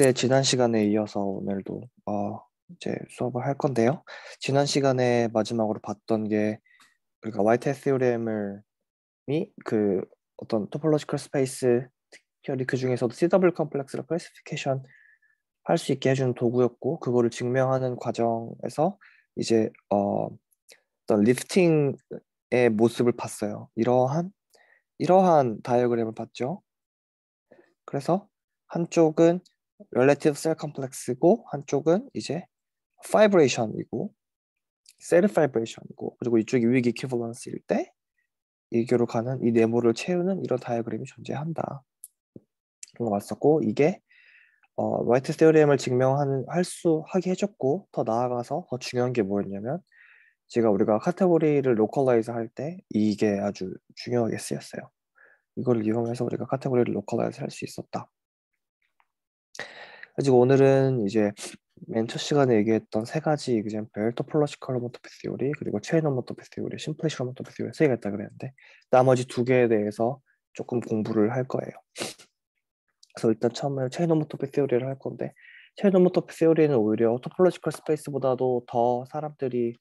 네, 지난 시간에 이어서 오늘도 어, 이제 수업을 할 건데요. 지난 시간에 마지막으로 봤던 게 우리가 와이트 시오렘을이 그 어떤 토폴로지컬 스페이스 특별히 그 중에서도 CW 컴플렉스를 클래시피케이션 할 수 있게 해주는 도구였고 그거를 증명하는 과정에서 이제 어, 어떤 리프팅의 모습을 봤어요. 이러한 이러한 다이어그램을 봤죠. 그래서 한쪽은 relative cell complex고 한쪽은 이제 fibration이고 cell fibration이고 그리고 이쪽이 weak equivalence일 때 일교로 가는 이 네모를 채우는 이런 다이어그램이 존재한다. 그런 거 맞었고 이게 어, 화이트 세오리엠을 증명하는 할 수 하게 해줬고 더 나아가서 더 중요한 게 뭐였냐면 제가 우리가 카테고리를 로컬라이즈 할때 이게 아주 중요하게 쓰였어요. 이걸 이용해서 우리가 카테고리를 로컬라이즈 할수 있었다. 그리고 오늘은 이제 맨 첫 시간에 얘기했던 세 가지 example, topological homotopy theory, 그리고 chain homotopy theory, simplicial homotopy theory 세 개가 있다 그랬는데 나머지 두 개에 대해서 조금 공부를 할 거예요. 그래서 일단 처음에 chain m o 체인 오모토피 o r y 를할 건데 chain m o 체인 오모토피 o r y 는 오히려 topological s p a c e 보다도더 사람들이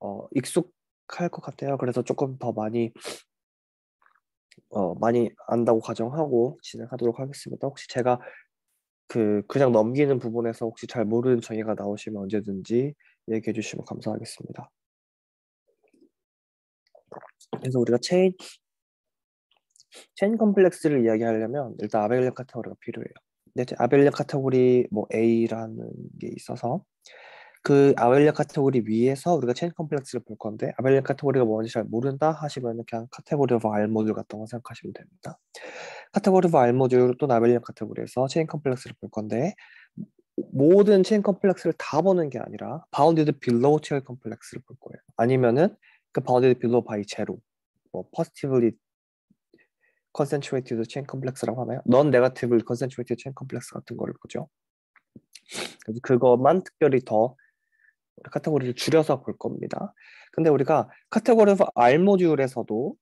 어, 익숙할 것 같아요. 그래서 조금 더 많이 어, 많이 안다고 가정하고 진행하도록 하겠습니다. 혹시 제가 그 그냥 넘기는 부분에서 혹시 잘 모르는 정의가 나오시면 언제든지 얘기해 주시면 감사하겠습니다. 그래서 우리가 체인 체인 컴플렉스를 이야기하려면 일단 아벨렌 카테고리가 필요해요. 근데 아벨렌 카테고리 뭐 A라는 게 있어서 그 아벨리아 카테고리 위에서 우리가 체인 컴플렉스를 볼 건데 아벨리아 카테고리가 뭔지 잘 모른다 하시면 그냥 카테고리 오브 R 모듈 같은 거 생각하시면 됩니다. 카테고리 오브 R 모듈 또 아벨리아 카테고리에서 체인 컴플렉스를 볼 건데 모든 체인 컴플렉스를 다 보는 게 아니라 바운디드 빌로우 체인 컴플렉스를 볼 거예요. 아니면은 그 바운디드 빌로우 바이 제로 뭐 퍼스티블리 컨센트레이티드 체인 컴플렉스라고 하나요? 넌네거티블 컨센트레이티드 체인 컴플렉스 같은 거를 보죠. 그래서 그것만 특별히 더 카테고리를 줄여서 볼 겁니다. 근데 우리가 카테고리에서 R 모듈에서도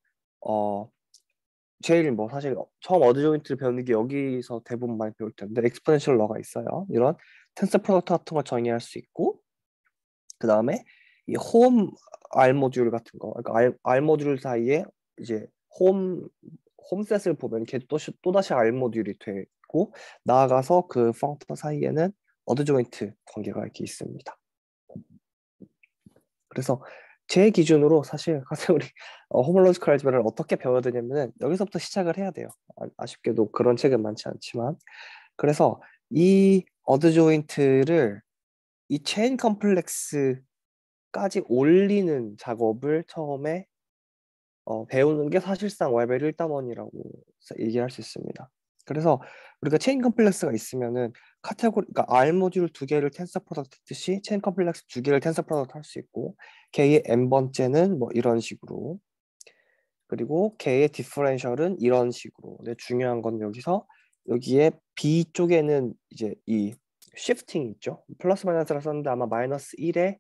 어 제일 뭐 사실 처음 어드조인트를 배우는 게 여기서 대부분 많이 배울 텐데 엑스포넨셜 러가 있어요. 이런 텐서 프로덕트 같은 걸 정의할 수 있고 그 다음에 이 홈 R 모듈 같은 거, 그러니까 R, R 모듈 사이에 이제 홈 홈셋을 보면 이 또, 또 다시 R 모듈이 되고 나아가서 그 펑터 사이에는 어드조인트 관계가 이렇게 있습니다. 그래서 제 기준으로 사실 카테우리 어, 호몰로지컬 알지브라를 어떻게 배워야 되냐면은 여기서부터 시작을 해야 돼요. 아, 쉽게도 그런 책은 많지 않지만 그래서 이 어드 조인트를 이 체인 컴플렉스까지 올리는 작업을 처음에 어, 배우는 게 사실상 왈벨 1단원이라고 얘기할 수 있습니다. 그래서 우리가 체인 컴플렉스가 있으면은 카테고리 그러니까 R 모듈 두 개를 텐서 프로덕트 했듯이 체인 컴플렉스 두 개를 텐서 프로덕트 할 수 있고 K의 n 번째는 뭐 이런 식으로 그리고 K의 디퍼렌셜은 이런 식으로. 근데 중요한 건 여기서 여기에 B 쪽에는 이제 이 shifting 있죠. 플러스 마이너스라 썼는데 아마 마이너스 1의어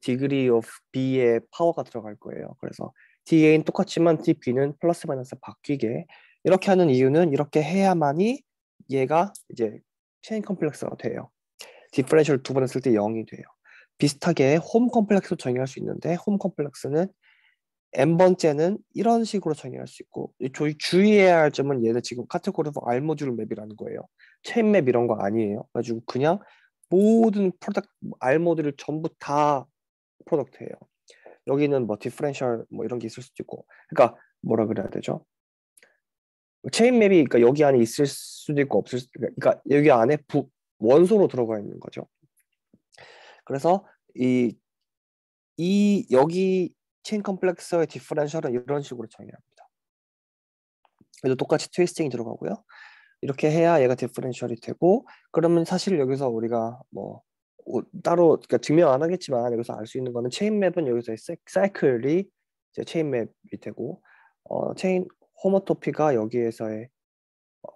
degree of B의 파워가 들어갈 거예요. 그래서 DA는 똑같지만 DB는 플러스 마이너스 바뀌게 이렇게 하는 이유는 이렇게 해야만이 얘가 이제 체인 컴플렉스가 돼요. 디퍼렌셜 두번 했을 때 0이 돼요. 비슷하게 홈 컴플렉스도 정의할 수 있는데 홈 컴플렉스는 n번째는 이런 식으로 정의할 수 있고 저희 주의해야 할 점은 얘는 지금 카테고리 for R 모듈 맵이라는 거예요. 체인 맵 이런 거 아니에요. 그래가지고 그냥 모든 프로덕트 R 모듈을 전부 다 프로덕트예요. 여기는 뭐 디퍼렌셜 뭐 이런 게 있을 수도 있고 그러니까 뭐라 그래야 되죠? 체인맵이 그러니까 여기 안에 있을 수도 있고 없을 수, 그러니까 여기 안에 북 원소로 들어가 있는 거죠. 그래서 이, 이 여기 체인 컴플렉스의 디퍼렌셜은 이런 식으로 정의합니다. 그래서 똑같이 트위스팅이 들어가고요. 이렇게 해야 얘가 디퍼렌셜이 되고 그러면 사실 여기서 우리가 뭐 따로 그러니까 증명 안 하겠지만 여기서 알 수 있는 거는 체인맵은 여기서의 사이클이 체인맵이 되고 어, 체인 호모토피가 여기에서의 어,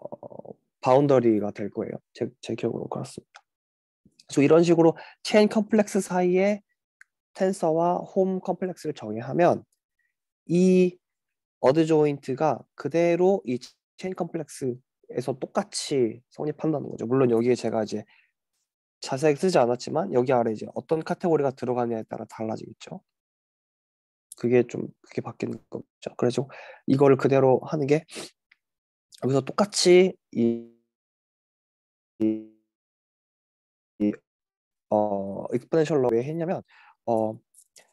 바운더리가 될 거예요. 제, 제 기억으로 그렇습니다. 그래서 이런 식으로 체인 컴플렉스 사이에 텐서와 홈 컴플렉스를 정의하면 이 어드 조인트가 그대로 이 체인 컴플렉스에서 똑같이 성립한다는 거죠. 물론 여기에 제가 이제 자세히 쓰지 않았지만 여기 아래 이제 어떤 카테고리가 들어가냐에 느 따라 달라지겠죠. 그게 좀 그게 바뀌는 거죠. 그래서 이거를 그대로 하는 게 여기서 똑같이 이, 이, 이 어, 익스포넨셜로 왜 했냐면 어,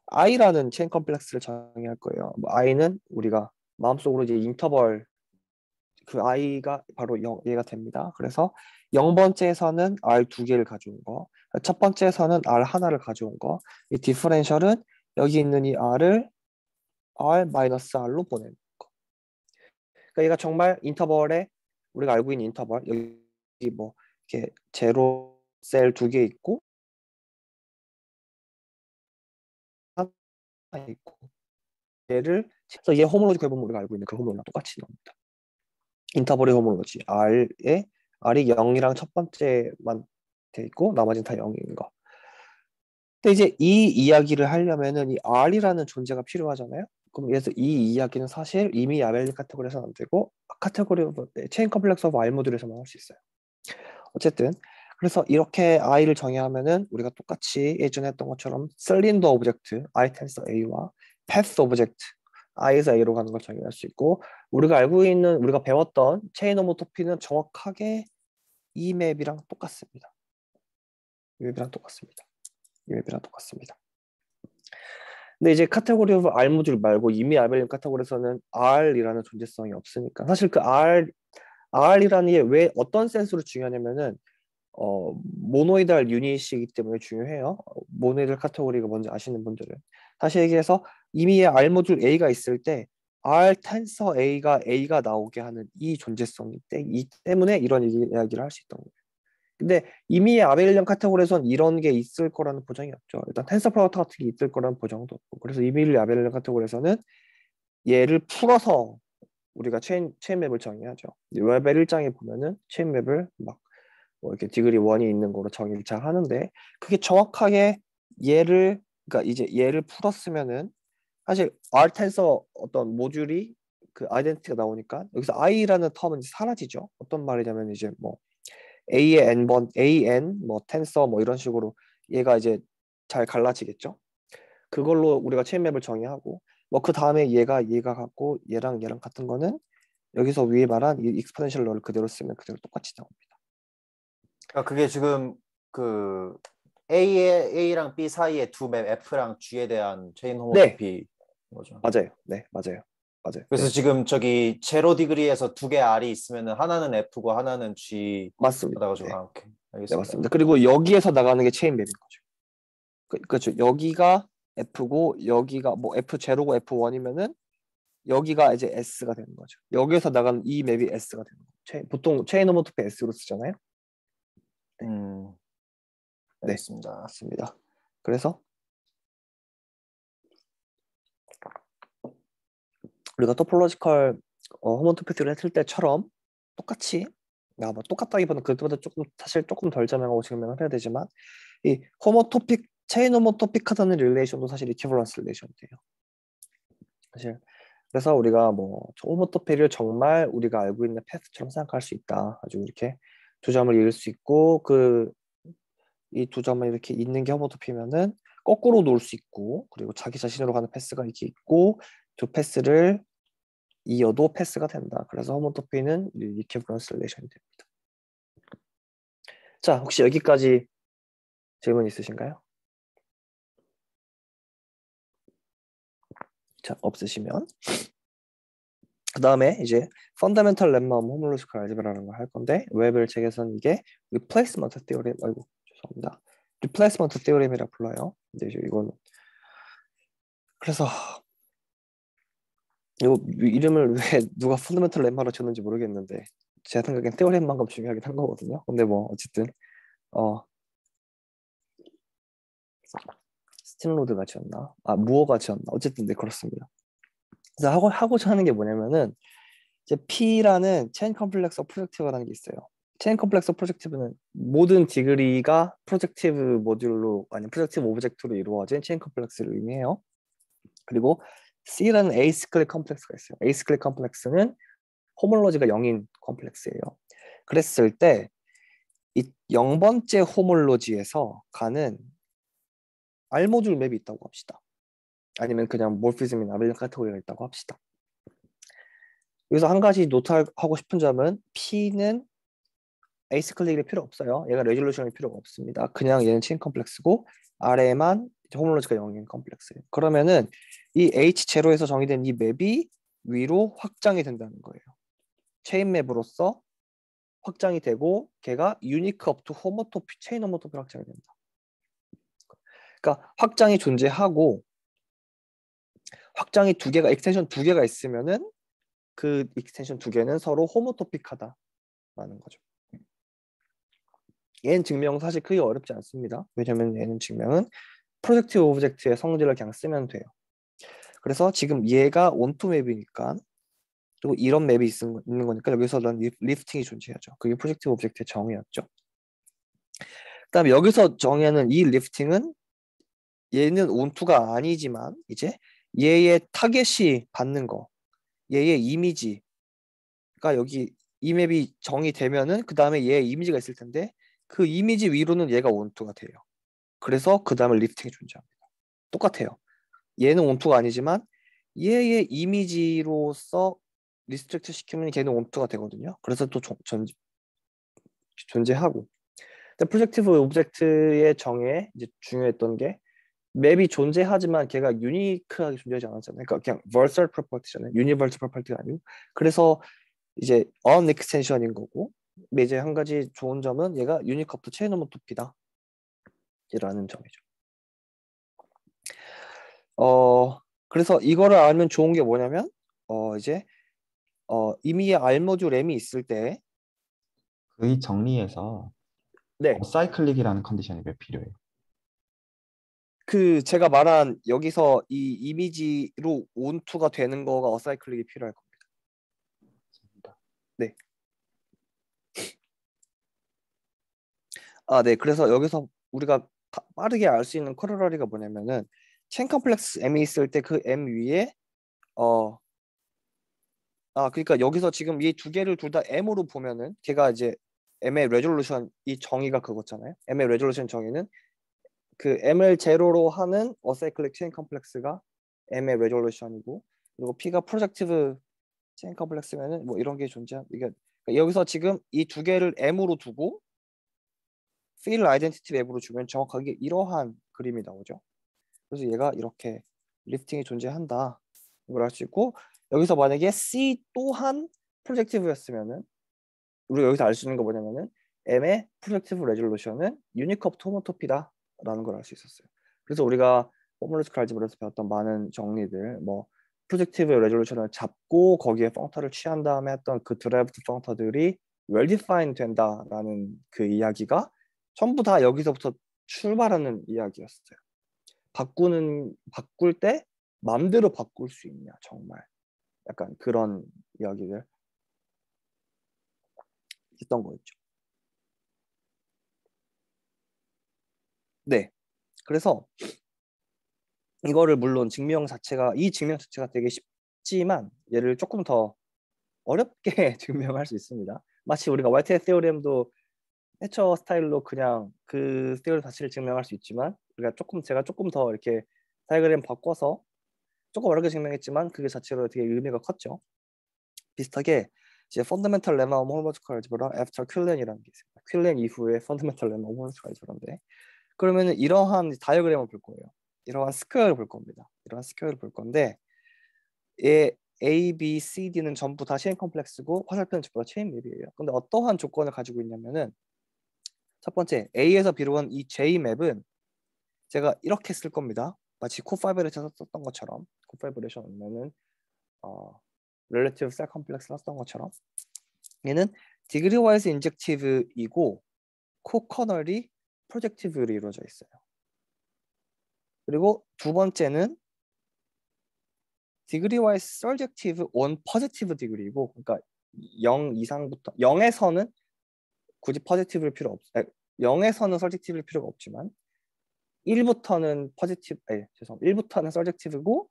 i라는 체인 컴플렉스를 정의할 거예요. 뭐 i는 우리가 마음속으로 이제 인터벌 그 i가 바로 0, 얘가 됩니다. 그래서 0번째에서는 r 두 개를 가져온 거, 첫 번째에서는 r 하나를 가져온 거, 이 디퍼렌셜은 여기 있는 이 r을 r-r로 보내는 거. 그러니까 얘가 정말 인터벌에 우리가 알고 있는 인터벌 여기 뭐 이렇게 제로 셀 두 개 있고 하나 있고 얘를 그래서 얘 호모로지 해보면 우리가 알고 있는 그 호모랑 로 똑같이 나옵니다. 인터벌의 호모로지 R에 R이 0이랑 첫 번째만 돼 있고 나머지는 다 0인 거. 근데 이제 이 이야기를 하려면은 이 R이라는 존재가 필요하잖아요. 그럼 그래서 이 이야기는 사실 이미 아벨린 카테고리에서는 안 되고 아 카테고리 뭐, 네, 체인 컴플렉스 오브 R 모듈에서만 할 수 있어요. 어쨌든 그래서 이렇게 i를 정의하면은 우리가 똑같이 예전에 했던 것처럼 셀린더 오브젝트 i 텐서 a와 패스 오브젝트 i에서 a로 가는 걸 정의할 수 있고 우리가 알고 있는 우리가 배웠던 체인 오모토피는 정확하게 이 맵이랑 똑같습니다. 이 맵이랑 똑같습니다. 웹이랑 똑같습니다. 근데 이제 카테고리 오브 R 모듈 말고 이미 알벨린 카테고리에서는 R이라는 존재성이 없으니까 사실 그 R R이라는 게 왜 어떤 센스로 중요하냐면은 어 모노이달 유닛이기 때문에 중요해요. 모노이달 카테고리가 뭔지 아시는 분들은 다시 얘기해서 이미 R 모듈 A가 있을 때 R 텐서 A가 A가 나오게 하는 이 존재성이 때, 이 때문에 이런 이야기를 할 수 있던 거예요. 근데 이미 아베일언 카테고리에선 이런 게 있을 거라는 보장이 없죠. 일단 텐서플라우터 같은 게 있을 거라는 보장도 없고 그래서 이미 아베일언 카테고리에서는 얘를 풀어서 우리가 체인 체인 맵을 정의하죠. 웹의 일장에 보면은 체인 맵을 막뭐 이렇게 디그리 원이 있는 거로 정의를 잘 하는데 그게 정확하게 얘를 그러니까 이제 얘를 풀었으면은 사실 R 텐서 어떤 모듈이 그 아이덴티티가 나오니까 여기서 I라는 텀은 사라지죠. 어떤 말이냐면 이제 뭐 A의 n번, 뭐, AN, 뭐 텐서 뭐 이런 식으로 얘가 이제 잘 갈라지겠죠. 그걸로 우리가 체인맵을 정의하고 뭐 그 다음에 얘가 얘가 갖고 얘랑 얘랑 같은 거는 여기서 위에 말한 이 익스포넨셜 러를 그대로 쓰면 그대로 똑같이 나옵니다. 그러니까 그게 지금 그 A의 A랑 B 사이의 두 맵 F랑 G에 대한 체인 호모피 네. 거죠. 맞아요. 네, 맞아요. 맞아요. 그래서 네. 지금 저기 제로 디그리에서 두 개 R이 있으면 하나는 F고 하나는 G 맞습니다. 네. 아, 오케이. 알겠습니다. 네, 맞습니다. 그리고 여기에서 나가는 게 체인 맵인 거죠. 그, 그렇죠. 여기가 F고 여기가 뭐 F 0로고 F 1이면은 여기가 이제 S가 되는 거죠. 여기에서 나가는 이 맵이 S가 되는 거죠. 체인, 보통 체인 오모토피 S로 쓰잖아요. 네. 음. 네, 있습니다 맞습니다. 그래서 우리가 토폴로지컬 어, 호모 토피트를 했을 때처럼 똑같이 아, 뭐 똑같다기보다 그때보다 조금 사실 조금 덜 자명하고 지금은 해야 되지만 이 호모토픽 체인 호모토픽 하다는 릴레이션도 사실 이퀴벌런스 릴레이션이에요. 사실 그래서 우리가 뭐호모토픽을 정말 우리가 알고 있는 패스처럼 생각할 수 있다. 아주 이렇게 두 점을 이룰수 있고 그 이 두 점을 이렇게 있는 게호모토픽이면은 거꾸로 놓을 수 있고 그리고 자기 자신으로 가는 패스가 이렇게 있고 두 패스를 이어도 패스가 된다. 그래서 허먼토피는 리티브 트랜슬레이션이 됩니다. 자, 혹시 여기까지 질문 있으신가요? 자, 없으시면 그 다음에 이제 펀더멘털 렘마음 호물로지컬 알제브라는 걸 할 건데 웹을 책에서는 이게 r e 리플레이스먼트 테오렘 아이고 죄송합니다. r e 리플레이스먼트 테오렘이라 불러요. 근데 이제 이건 그래서 이거 이름을 왜 누가 펀드멘털램마로지었는지 모르겠는데 제 생각엔 테오렘만큼 중요하긴 한 거거든요. 근데 뭐 어쨌든 어 스틸로드가 지었나? 아 무어가 지었나? 어쨌든 네 그렇습니다. 그래서 하고 하고자 하는 게 뭐냐면은 이제 P라는 체인 컴플렉서 프로젝티브라는 게 있어요. 체인 컴플렉서 프로젝티브는 모든 디그리가 프로젝티브 모듈로 아니 프로젝티브 오브젝트로 이루어진 체인 컴플렉스를 의미해요. 그리고 C라는 에이스클릭 컴플렉스가 있어요. 에이스클릭 컴플렉스는 호몰로지가 0인 컴플렉스예요. 그랬을 때이 0번째 호몰로지에서 가는 알모줄 맵이 있다고 합시다. 아니면 그냥 몰피즘이나 아 밀린 카테고리가 있다고 합시다. 여기서 한 가지 노트하고 싶은 점은 P는 에이스 클릭이 필요 없어요. 얘가 레졸루션이 필요가 없습니다. 그냥 얘는 체인 컴플렉스고 아래만 홈롤로지가 영인 컴플렉스. 그러면은 이 h 제로에서 정의된 이 맵이 위로 확장이 된다는 거예요. 체인 맵으로서 확장이 되고 걔가 유니크 업투 호모토피 체인 호모토피 확장이 된다. 그러니까 확장이 존재하고 확장이 두 개가 익스텐션 두 개가 있으면은 그 익스텐션 두 개는 서로 호모토픽하다라는 거죠. 얘는 증명 사실 크게 어렵지 않습니다. 왜냐하면 얘는 증명은 프로젝트 오브젝트의 성질을 그냥 쓰면 돼요. 그래서 지금 얘가 원투 맵이니까 그리고 이런 맵이 있는 거니까 여기서 난 리프팅이 존재하죠. 그게 프로젝트 오브젝트의 정의였죠. 그다음 여기서 정의하는 이 리프팅은 얘는 원투가 아니지만 이제 얘의 타겟이 받는 거, 얘의 이미지가 여기 이 맵이 정의되면은 그 다음에 얘의 이미지가 있을 텐데 그 이미지 위로는 얘가 원투가 돼요. 그래서 그 다음에 리프팅이 존재합니다. 똑같아요. 얘는 원투가 아니지만 얘의 이미지로서 리스트렉트 시키면 걔는 원투가 되거든요. 그래서 또 존, 존재하고 프로젝티브 오브젝트의 정의에 이제 중요했던 게 맵이 존재하지만 걔가 유니크하게 존재하지 않았잖아요. 그러니까 그냥 versal property잖아요. universal property가 아니고 그래서 이제 on e x t e 인 거고 이제 한 가지 좋은 점은 얘가 유니크업 o 체인 오브 토피다. 이라는 점이죠. 어, 그래서 이거를 알면 좋은 게 뭐냐면 어, 이제 어, 이미 알모듈 M이 있을 때 그의 정리에서 네. 업사이클릭이라는 어, 컨디션이 왜 필요해요? 그 제가 말한 여기서 이 이미지로 온투가 되는 거가 업사이클릭이 필요할 겁니다. 네. 아, 네. 그래서 여기서 우리가 빠르게 알 수 있는 코러러리가 뭐냐면은 체인 컴플렉스 M이 있을 때 그 M 위에 어 아 그러니까 여기서 지금 이 두 개를 둘 다 M으로 보면은 걔가 이제 M의 레졸루션 이 정의가 그거잖아요. M의 레졸루션 정의는 그 M을 제로로 하는 어사이클릭 체인 컴플렉스가 M의 레졸루션이고 그리고 P가 프로젝티브 체인 컴플렉스면은 뭐 이런 게 존재한 이게 그러니까 여기서 지금 이 두 개를 M으로 두고 fill i 티 e n 맵으로 주면 정확하게 이러한 그림이 나오죠. 그래서 얘가 이렇게 리스팅이 존재한다. 이걸 할 수 있고 여기서 만약에 C 또한 프로젝티브였으면은 우리가 여기서 알 수 있는 거 뭐냐면은 M의 프로젝티브 레졸루션은 유니컵 토모토피다라는 걸 알 수 있었어요. 그래서 우리가 포뮬리스칼알지에서 배웠던 많은 정리들 뭐 프로젝티브 레졸루션을 잡고 거기에 펑터를 취한 다음에 했던 그 드래프트 펑터들이 웰디파인 d e f i 된다라는 그 이야기가 전부 다 여기서부터 출발하는 이야기였어요. 바꾸는 바꿀 때 맘대로 바꿀 수 있냐 정말 약간 그런 이야기를 했던 거였죠. 네, 그래서 이거를 물론 증명 자체가 이 증명 자체가 되게 쉽지만 얘를 조금 더 어렵게 증명할 수 있습니다. 마치 우리가 YTS 세오렘도 해처 스타일로 그냥 그스테로이 자체를 증명할 수 있지만 우리가 그러니까 조금 제가 조금 더 이렇게 다이그램 바꿔서 조금 어렵게 증명했지만 그게 자체로 되게 의미가 컸죠. 비슷하게 이제 펀더멘털 레마 오모 홀로지컬 알지브라 애프터 퀼렌이라는 게 있습니다. 퀼렌 이후에 펀더멘털 레마 오모 홀로지컬 알지브라인데 그러면 이러한 다이어그램을 볼 거예요. 이러한 스퀘어를 볼 겁니다. 이러한 스퀘어를 볼 건데 예, A, B, C, D는 전부 다 시행 컴플렉스고 화살표는 전부 다 체인 맵이에요. 근데 어떠한 조건을 가지고 있냐면은 첫 번째 A에서 비롯한 이 J 맵은 제가 이렇게 쓸 겁니다. 마치 코파이브레이션 썼던 것처럼 코파이브레이션 아니면은 어, relative cell complex를 썼던 것처럼 얘는 degree wise injective이고 코커널이 projective로 이루어져 있어요. 그리고 두 번째는 degree wise surjective on positive degree이고 그러니까 0 이상부터 0에서는 굳이 퍼지티브일 필요 없. 아니, 0에서는 설젝티브일 필요가 없지만 1부터는 퍼지티브 아니 죄송 1부터는 설젝티브고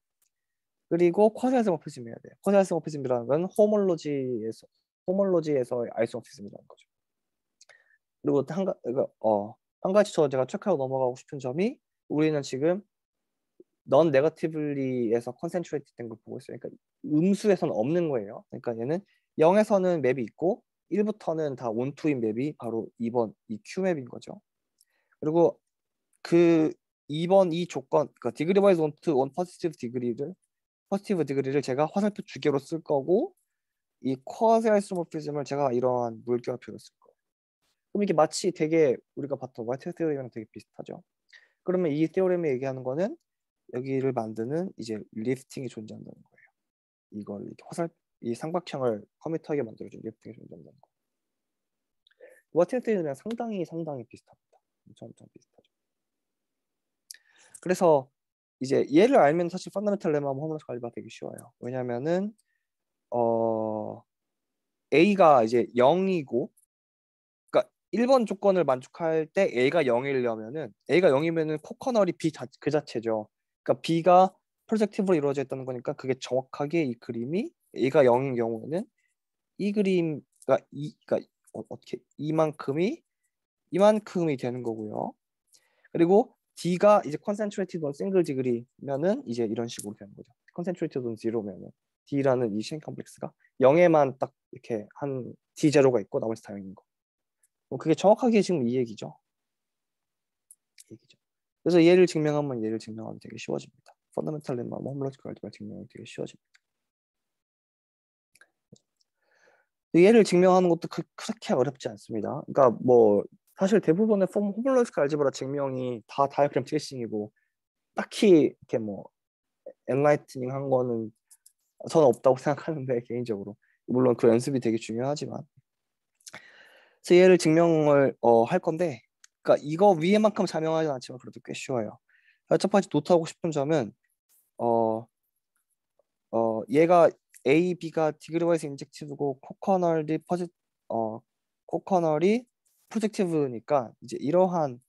그리고 쿼셀 스모피즘해야 돼요. 쿼셀 스모피즘이라는 건 호몰로지에서 호몰로지에서 아이소모피즘이라는 거죠. 그리고 한, 가, 그러니까, 어, 한 가지 저 제가 체크하고 넘어가고 싶은 점이 우리는 지금 넌 네거티블리에서 컨센트레이트 된걸 보고 있어요. 그러니까 음수에서는 없는 거예요. 그러니까 얘는 0에서는 맵이 있고 1부터는 다 온투인 맵이 바로 2번 이 Q맵인 거죠. 그리고 그 2번 이 조건, 그러니까 디그리 바이즈 온트 온 퍼스티브 디그리를 퍼스티브 디그리를 제가 화살표 주 개로 쓸 거고 이 쿼세 아이소모피즘을 제가 이러한 물결표로 쓸 거예요. 그럼 이게 마치 되게 우리가 봤던 와이트 테오리랑 되게 비슷하죠. 그러면 이 테오렘이 얘기하는 거는 여기를 만드는 이제 리프팅이 존재한다는 거예요. 이걸 이렇게 화살 표이 삼각형을 컴퓨터하게 만들어준 리프팅이 존재한다는 거. 워티네트이랑 상당히 상당히 비슷합니다. 엄청 엄청 비슷하죠. 그래서 이제 얘를 알면 사실 펀더멘탈 레마 호모노스 관리가 되기 쉬워요. 왜냐면은 어 A가 이제 0이고 그러니까 1번 조건을 만족할 때 A가 0이려면은 A가 0이면은 코커널이 B 자, 그 자체죠. 그러니까 B가 프로젝티브로 이루어져 있다는 거니까 그게 정확하게 이 그림이 얘가 0인 경우에는 이 그림 과이 그러니까 어, 어떻게 이만큼이 이만큼이 되는 거고요. 그리고 D가 이제 컨센트레이티드 온 싱글 지그리면은 이제 이런 식으로 되는 거죠. 컨센트레이티드 온 제로면은 D라는 이 쉐인 컴플렉스가 0에만 딱 이렇게 한 D 제로가 있고 나머지 다 0인 거. 뭐 그게 정확하게 지금 이 얘기죠. 얘기죠. 그래서 얘를 증명하면 얘를 증명하면 되게 쉬워집니다. 펀더멘탈 렘마, 홈로지컬 알지마 증명이 되게 쉬워집니다. 얘를 증명하는 것도 그, 렇게 어렵지 않습니다. 그러니까 뭐 사실 대부분의 폼 호블로지카 알제브라 증명이 다 다이어그램 트레싱이고 딱히 이렇게 뭐 엔라이트닝 한 거는 저는 없다고 생각하는데 개인적으로 물론 그 연습이 되게 중요하지만 그래서 얘를 증명을 어, 할 건데 그러니까 이거 위에만큼 자명하지 않지만 그래도 꽤 쉬워요. 그러니까 첫 번째 노트하고 싶은 점은 어, 어 얘가 A, B가 디그리바이스 인젝티브고 코커널이 퍼지, 어, 코커널이 프로젝티브니까 이제 이러한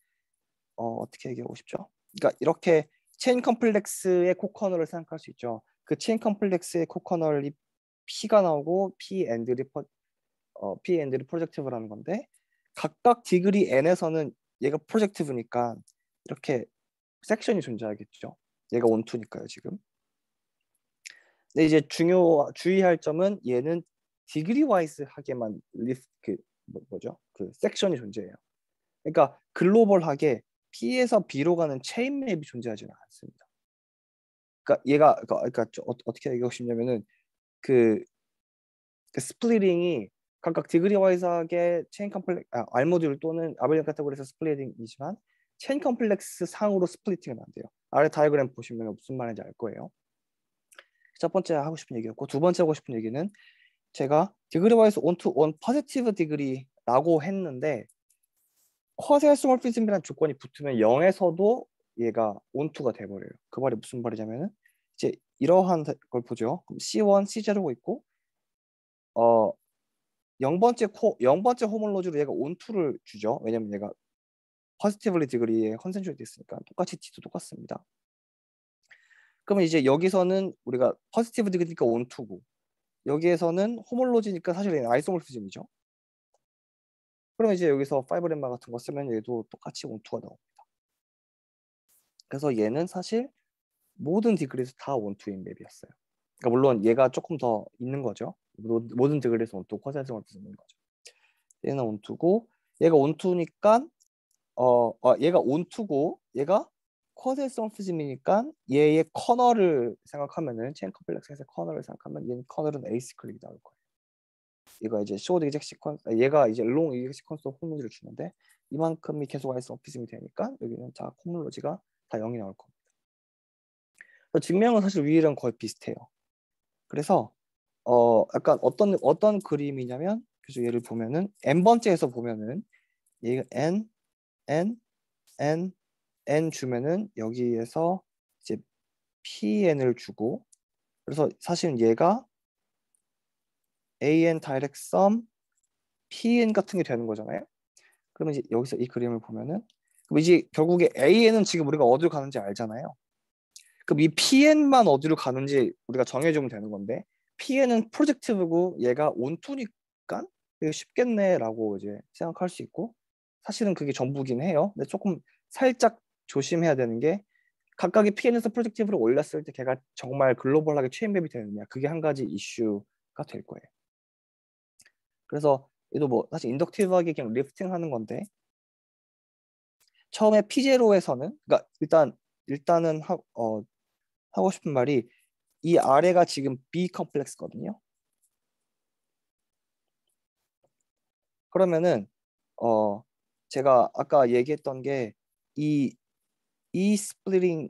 어, 어떻게 얘기하고 싶죠? 그러니까 이렇게 체인 컴플렉스의 코커널을 생각할 수 있죠. 그 체인 컴플렉스의 코커널이 P가 나오고 P 앤드리 퍼, 어, P 앤드리 프로젝티브라는 건데 각각 디그리 n에서는 얘가 프로젝티브니까 이렇게 섹션이 존재하겠죠. 얘가 원투니까요 지금. 근데 이제 중요 주의할 점은 얘는 디그리 와이스 하게만 리스 그 뭐, 뭐죠? 그 섹션이 존재해요. 그러니까 글로벌하게 P에서 B로 가는 체인 맵이 존재하지는 않습니다. 그러니까 얘가 그러니까, 그러니까 어, 떻게 얘기하고 싶냐면은 그, 그스플리링이 각각 디그리 와이스하게 체인 컴플렉 아, R 모듈 또는 아벨리언 카테고리에서 스플리링이지만 체인 컴플렉스 상으로 스플리팅은 안 돼요. 아래 다이그램 보시면 무슨 말인지 알 거예요. 첫 번째 하고 싶은 얘기였고 두 번째 하고 싶은 얘기는 제가 디그리와이스 온투온 퍼지티브 디그리라고 했는데 커세어 스몰피즘이라는 조건이 붙으면 0에서도 얘가 온투가 돼버려요. 그 말이 무슨 말이냐면은 이제 이러한 걸 보죠. 그럼 C1, C0고 있고 어 0번째 코 0번째 호몰로지로 얘가 온투를 주죠. 왜냐면 얘가 퍼지티브리 디그리에 컨센트레이트 있으니까 똑같이 T도 똑같습니다. 그러면 이제 여기서는 우리가 퍼스티브 디그니까 원투고 여기에서는 호몰로지니까 사실 은 아이소몰피즘이죠. 그러면 이제 여기서 파이브렘마 같은 거 쓰면 얘도 똑같이 원투가 나옵니다. 그래서 얘는 사실 모든 디그리에서 다 원투인 맵이었어요. 그러니까 물론 얘가 조금 더 있는 거죠. 모든 디그리에서 원투, 퍼센트를 쓰는 거죠. 얘는 원투고 얘가 원투니까 어, 어 얘가 원투고 얘가 쿼커스성프짐이니까 얘의 커널을 생각하면은 체인 컴플렉스에서 커널을 생각하면 얘는 커널은 에이스 클릭이 나올 거예요. 아, 얘가 이제 쇼드 이젝 시퀀스 얘가 이제 롱 이젝 시퀀스로 홈로지를 주는데 이만큼이 계속 아이스 오피즘이 되니까 여기는 자 홈로지가 다 0이 나올 겁니다. 증명은 사실 위랑 거의 비슷해요. 그래서 어 약간 어떤 어떤 그림이냐면 그래서 얘를 보면은 n 번째에서 보면은 얘가 n n n n 주면은 여기에서 이제 pn을 주고 그래서 사실은 얘가 an d i r e c pn 같은 게 되는 거잖아요. 그러면 이제 여기서 이 그림을 보면은 그럼 이제 결국에 an은 지금 우리가 어디로 가는지 알잖아요. 그럼 이 pn만 어디로 가는지 우리가 정해주면 되는 건데 pn은 프로젝티브고 얘가 온투니까 이거 쉽겠네라고 이제 생각할 수 있고 사실은 그게 전부긴 해요. 근데 조금 살짝 조심해야 되는 게 각각의 PN에서 프로젝티브를 올렸을 때 걔가 정말 글로벌하게 체인맵이 되느냐 그게 한 가지 이슈가 될 거예요. 그래서 얘도 뭐 사실 인덕티브하게 그냥 리프팅하는 건데 처음에 P0에서는 그러니까 일단 일단은 하, 어, 하고 싶은 말이 이 아래가 지금 B 컴플렉스거든요. 그러면은 어 제가 아까 얘기했던 게이 이 스플리팅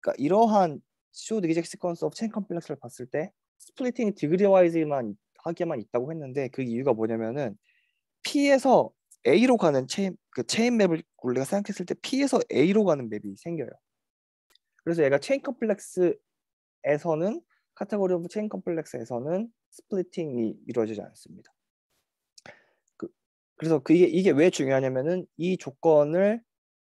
그러니까 이러한 쇼 h o u 시퀀스 e j e c t s e q 를 봤을 때 스플리팅 이 디그리 와이즈만 하기만 있다고 했는데 그 이유가 뭐냐면은 P에서 A로 가는 체인 그 체인 맵을 우리가 생각했을 때 P에서 A로 가는 맵이 생겨요. 그래서 얘가 체인 컴플렉스에서는 카테고리 오브 체인 컴플렉스에서는 스플리팅이 이루어지지 않습니다. 그, 래서 그게 이게 왜 중요하냐면은 이 조건을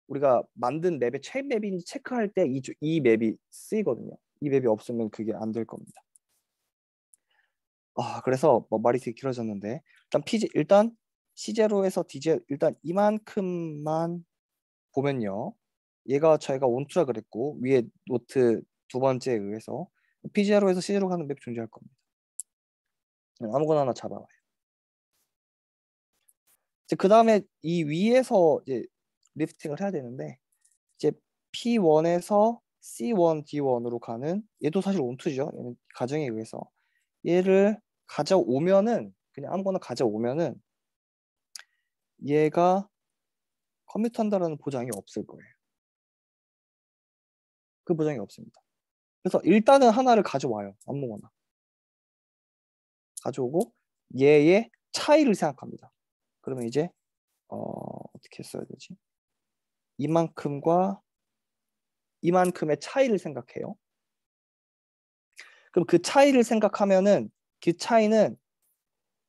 우리가 만든 맵의 최 맵인지 체크할 때 이 이 맵이 쓰이거든요. 이 맵이 없으면 그게 안 될 겁니다. 아 그래서 뭐 말이 되게 길어졌는데 일단 피지 일단 C0에서 D0 일단 이만큼만 보면요. 얘가 저희가 원투라 그랬고 위에 노트 두 번째에 의해서 P0에서 C0로 가는 맵 존재할 겁니다. 아무거나 하나 잡아와요. 그 다음에 이 위에서 이제 리프팅을 해야 되는데 이제 P1에서 C1, D1으로 가는 얘도 사실 온투죠. 얘는 가정에 의해서 얘를 가져오면은 그냥 아무거나 가져오면은 얘가 컴퓨터한다라는 보장이 없을 거예요. 그 보장이 없습니다. 그래서 일단은 하나를 가져와요. 아무거나. 가져오고 얘의 차이를 생각합니다. 그러면 이제 어, 어떻게 써야 되지? 이만큼과 이만큼의 차이를 생각해요. 그럼 그 차이를 생각하면은 그 차이는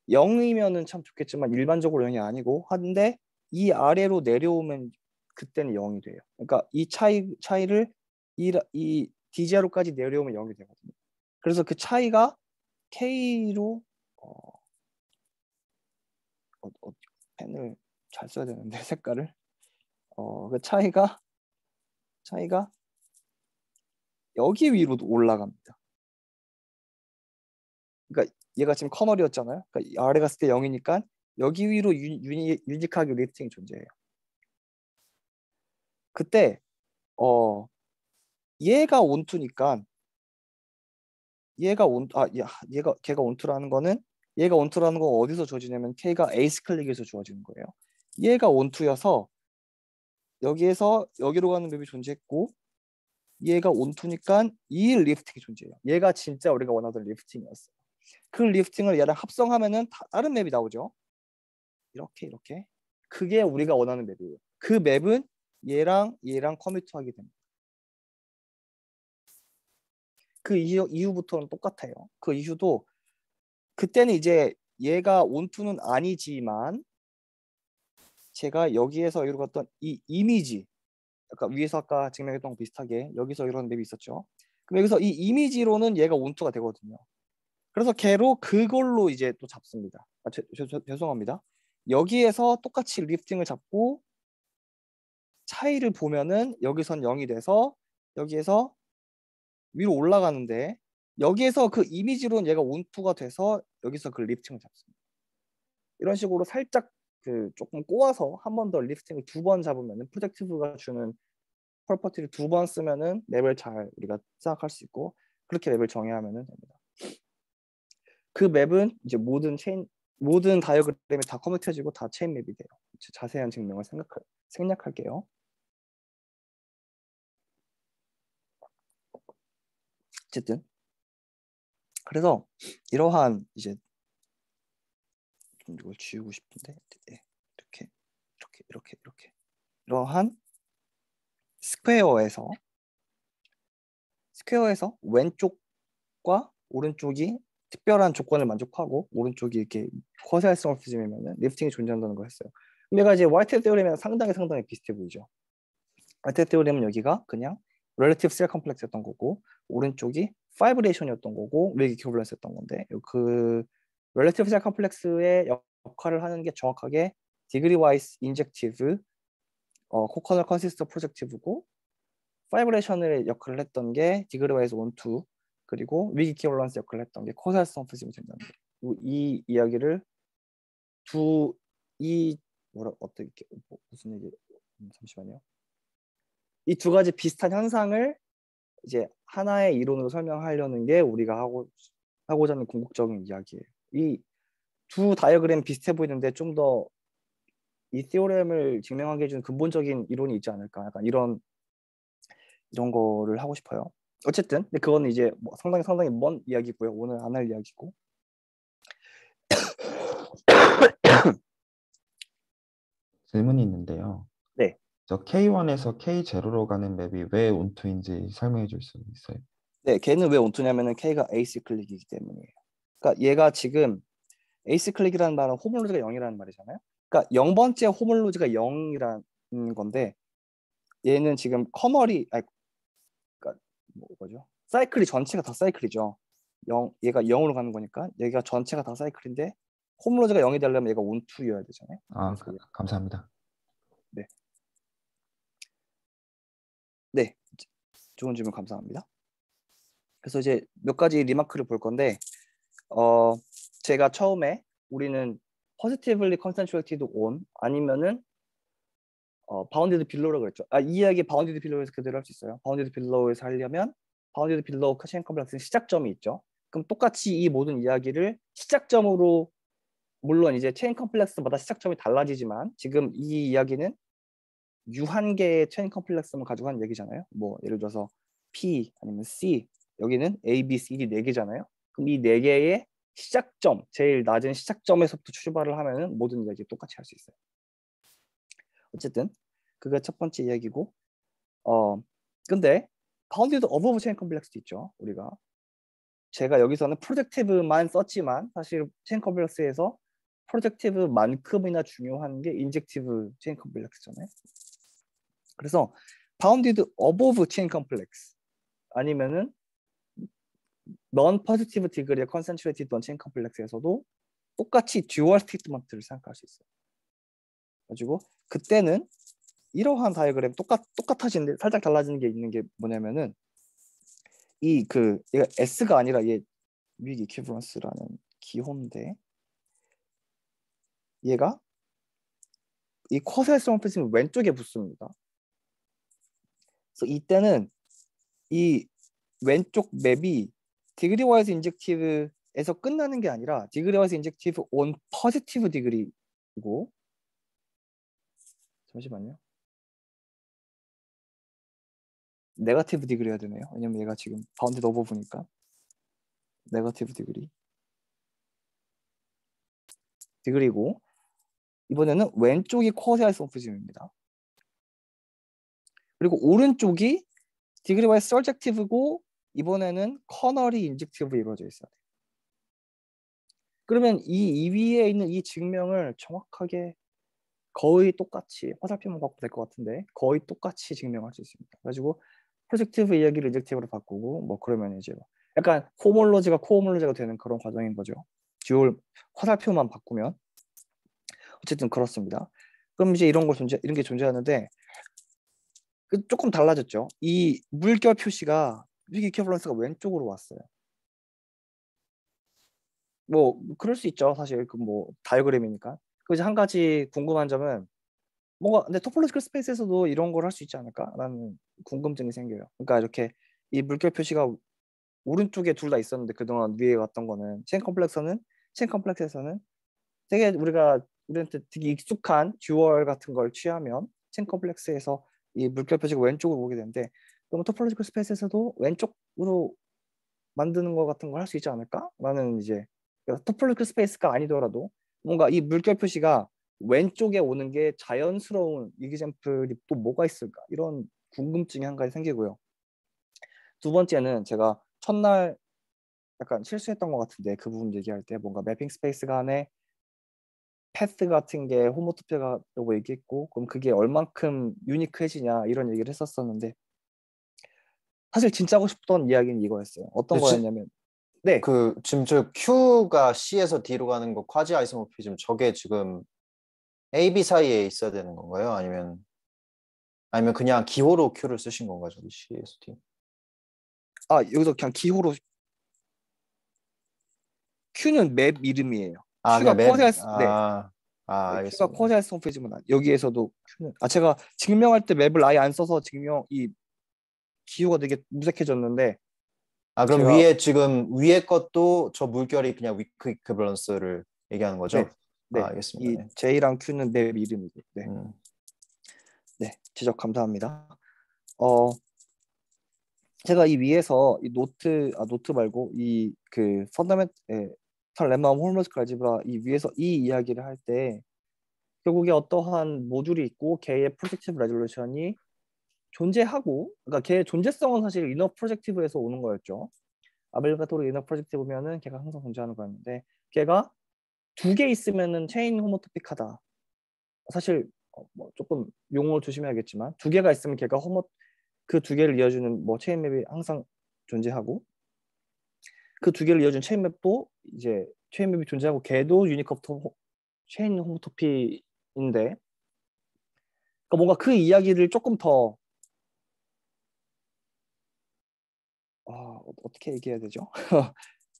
0이면은 참 좋겠지만 일반적으로 0이 아니고 한데 이 아래로 내려오면 그때는 0이 돼요. 그러니까 이 차이 차이를 이, 이 d j 까지 내려오면 0이 되거든요. 그래서 그 차이가 K로 어, 어, 어 펜을 잘 써야 되는데 색깔을 어, 그 차이가 차이가 여기 위로 올라갑니다. 그러니까 얘가 지금 커널이었잖아요. 그러니까 아래 갔을 때 0이니까 여기 위로 유니, 유니크하게 리스팅이 존재해요. 그때 어 얘가 온투니까 얘가 온, 아, 얘가 걔가 온투라는 거는 얘가 온투라는 건 어디서 주어지냐면 k가 에이스 클릭에서 주어지는 거예요. 얘가 온투여서 여기에서 여기로 가는 맵이 존재했고 얘가 온투니까 이 리프팅이 존재해요. 얘가 진짜 우리가 원하던 리프팅이었어. 요그 리프팅을 얘랑 합성하면은 다른 맵이 나오죠. 이렇게 이렇게 그게 우리가 원하는 맵이에요. 그 맵은 얘랑 얘랑 커뮤트하게 됩니다. 그 이후, 부터는 똑같아요. 그 이후도 그때는 이제 얘가 온투는 아니지만 제가 여기에서 이루었던 이 이미지 아까 위에서 아까 증명했던 비슷하게 여기서 이런 맵이 있었죠. 그럼 여기서 이 이미지로는 얘가 온투가 되거든요. 그래서 걔로 그걸로 이제 또 잡습니다. 아, 제, 저, 저, 죄송합니다. 여기에서 똑같이 리프팅을 잡고 차이를 보면은 여기선 0이 돼서 여기에서 위로 올라가는데 여기에서 그 이미지로는 얘가 온투가 돼서 여기서 그 리프팅을 잡습니다. 이런 식으로 살짝 그 조금 꼬아서 한 번 더 리스팅을 두 번 잡으면은 프로젝티브가 주는 프퍼티를두 번 쓰면은 맵을 잘 우리가 생각할 수 있고 그렇게 맵을 정의하면은 됩니다. 그 맵은 이제 모든 체인 모든 다이어그램이 다 커뮤트해지고 다 체인 맵이 돼요. 자세한 증명을 생각 생략할게요. 어쨌든 그래서 이러한 이제 좀 이걸 지우고 싶은데 네. 이렇게 이렇게 이렇게 이렇게 이러한 스퀘어에서 스퀘어에서 왼쪽과 오른쪽이 특별한 조건을 만족하고 오른쪽이 이렇게 커세할성 없어지면 리프팅이 존재한다는 걸 했어요. 내가 이제 와이트 테오리면 상당히 상당히 비슷해 보이죠. 와이트 테오리면 여기가 그냥 relative cell complex였던 거고 오른쪽이 f i b r a t i o n 이었던 거고 웨기 큐블런스였던 건데 그 relative cell complex의 역할을 하는 게 정확하게 degree wise injective 어, 코커널 컨시스터 프로젝티브고 파이브레이션의 역할을 했던 게 디그리 와이즈 원투 그리고 위기 키올런스 역할을 했던 게코사스성프리즘 된다는 데이 이야기를 두 이 뭐라 어떻게 뭐, 무슨 얘기 음, 잠시만요 이 두 가지 비슷한 현상을 이제 하나의 이론으로 설명하려는 게 우리가 하고 하고자 하는 궁극적인 이야기예요. 이두 다이어그램 비슷해 보이는데 좀 더이 시오렘을 증명하게 해주는 근본적인 이론이 있지 않을까 약간 이런 이런 거를 하고 싶어요. 어쨌든 근데 그건 이제 뭐 상당히 상당히 먼 이야기고요. 오늘 안 할 이야기고. 질문이 있는데요. 네. 저 K1에서 K0로 가는 맵이 왜 온투인지 설명해 줄 수 있어요? 네, 걔는 왜 온투냐면은 K가 에이시클릭이기 때문이에요. 그러니까 얘가 지금 에이스 클릭이라는 말은 호물로즈가 0이라는 말이잖아요. 그러니까 0번째 호물로즈가 0이라는 건데 얘는 지금 커머리 아 그러니까 뭐 뭐죠? 사이클이 전체가 다 사이클이죠. 0 얘가 0으로 가는 거니까 얘가 전체가 다 사이클인데 호물로즈가 0이 되려면 얘가 원투여야 되잖아요. 아, 가, 감사합니다. 네. 네. 좋은 질문 감사합니다. 그래서 이제 몇 가지 리마크를 볼 건데 어 제가 처음에 우리는 positively concentrated on 아니면은 어 바운디드 l 로우라고 그랬죠. 아이 이야기 b o u n d 바운디드 l 로우에서 그대로 할 수 있어요. b o u n d 바운디드 l 로우에서 하려면 b o u n d 바운디드 빌로우 카첸커블락스는 시작점이 있죠. 그럼 똑같이 이 모든 이야기를 시작점으로 물론 이제 체인 컴플렉스마다 시작점이 달라지지만 지금 이 이야기는 유한계의 체인 컴플렉스만 가지고 한 얘기잖아요. 뭐 예를 들어서 P 아니면 C 여기는 A, B, C, D 네 개잖아요. 그럼 이 네 개의 시작점, 제일 낮은 시작점에서부터 출발을 하면은 모든 이야기 똑같이 할 수 있어요. 어쨌든 그게 첫 번째 이야기고, 어 근데 가운데도 어버브 체인 컴플렉스도 있죠. 우리가 제가 여기서는 프로젝티브만 썼지만 사실 체인 컴플렉스에서 프로젝티브만큼이나 중요한 게 인젝티브 체인 컴플렉스잖아요. 그래서 바운디드 어버브 체인 컴플렉스 아니면은 넌 퍼지티브 디그리의 컨센트레이티드 넌체인 컴플렉스에서도 똑같이 듀얼 스테이트먼트를 생각할 수 있어요. 가지고 그때는 이러한 다이그램 똑같 똑같아지는데 살짝 달라지는 게 있는 게 뭐냐면은 이 그 얘가 S가 아니라 얘 뮤직 퀴브런스라는 기호인데 얘가 이 커세성 패시면 왼쪽에 붙습니다. 그래서 이때는 이 왼쪽 맵이 디그리 와이즈 인젝티브에서 끝나는 게 아니라 디그리 와이즈 인젝티브 온 퍼지티브 디그리이고 잠시만요. 네가티브 디그리 해야 되네요. 왜냐면 얘가 지금 바운드 넣어 보니까 네가티브 디그리 디그리고 이번에는 왼쪽이 쿼세아이 소프즘입니다. 그리고 오른쪽이 디그리 와이즈 설젝티브고 이번에는 커널이 인젝티브 이루어져 있어야 돼요. 그러면 이 2위에 있는 이 증명을 정확하게 거의 똑같이 화살표만 바꾸면 될 것 같은데 거의 똑같이 증명할 수 있습니다. 그래가지고 프로젝티브 이야기를 인젝티브로 바꾸고 뭐 그러면 이제 뭐 약간 호몰로지가 코호몰로지가 되는 그런 과정인 거죠. 듀얼 화살표만 바꾸면 어쨌든 그렇습니다. 그럼 이제 이런 걸 존재 이런 게 존재하는데 그 조금 달라졌죠. 이 물결 표시가 위기 케플런스가 왼쪽으로 왔어요. 뭐 그럴 수 있죠. 사실 그 뭐 다이어그램이니까. 그래서 한 가지 궁금한 점은 뭔가 근데 토폴로지컬 스페이스에서도 이런 걸 할 수 있지 않을까라는 궁금증이 생겨요. 그러니까 이렇게 이 물결 표시가 오른쪽에 둘 다 있었는데 그동안 위에 왔던 거는 체인 컴플렉서는 체인 컴플렉스에서는 되게 우리가 우리한테 되게 익숙한 듀얼 같은 걸 취하면 체인 컴플렉스에서 이 물결 표시가 왼쪽으로 오게 되는데 그럼 토폴로지컬 스페이스에서도 왼쪽으로 만드는 것 같은 걸 할 수 있지 않을까라는 이제 토폴로지컬 그러니까 스페이스가 아니더라도 뭔가 이 물결 표시가 왼쪽에 오는 게 자연스러운 이기샘플이 또 뭐가 있을까 이런 궁금증이 한 가지 생기고요. 두 번째는 제가 첫날 약간 실수했던 것 같은데 그 부분 얘기할 때 뭔가 매핑 스페이스 간에 패스 같은 게 호모토피아라고 얘기했고 그럼 그게 얼만큼 유니크해지냐 이런 얘기를 했었었는데 사실 진짜 하고 싶던 이야기는 이거였어요. 어떤 그치? 거였냐면 네. 그 지금 저 Q가 C에서 D로 가는 거 쿼지 아이소모피즘 저게 지금 A, B 사이에 있어야 되는 건가요? 아니면 아니면 그냥 기호로 Q를 쓰신 건가요? 저기 C에서 D. 아 여기서 그냥 기호로 Q는 맵 이름이에요. 아, Q가 그러니까 쿼지 아이소... 네. 아, 아, 네. 아, 알겠습니다. 쿼지 아이소모피즘은 여기에서도 Q는 아 제가 증명할 때 맵을 아예 안 써서 증명 이 기후가 되게 무색해졌는데 아 그럼 제가... 위에 지금 위에 것도 저 물결이 그냥 위크 이크블런스를 얘기하는 거죠? 네, 네. 아, 알겠습니다. 이 네. J랑 Q는 내 이름이고. 네. 음. 네, 지적 감사합니다. 어 제가 이 위에서 이 노트 아 노트 말고 이 그 펀더멘탈 예, 랩마움 홀머스크 알지브라 이 위에서 이 이야기를 할 때 결국에 어떠한 모듈이 있고 개의 프로젝티브 레졸루션이 존재하고 그러니까 걔 존재성은 사실 이너 프로젝티브에서 오는 거였죠. 아벨가토르 이너 프로젝트 보면은 걔가 항상 존재하는 거였는데 걔가 두 개 있으면은 체인 호모토픽하다. 사실 어, 뭐 조금 용어 를 조심해야겠지만 두 개가 있으면 걔가 호모 그 두 개를 이어주는 뭐 체인 맵이 항상 존재하고 그 두 개를 이어준 체인 맵도 이제 체인 맵이 존재하고 걔도 유니컵토 체인 호모토피인데 그러니까 뭔가 그 이야기를 조금 더 어떻게 얘기해야 되죠?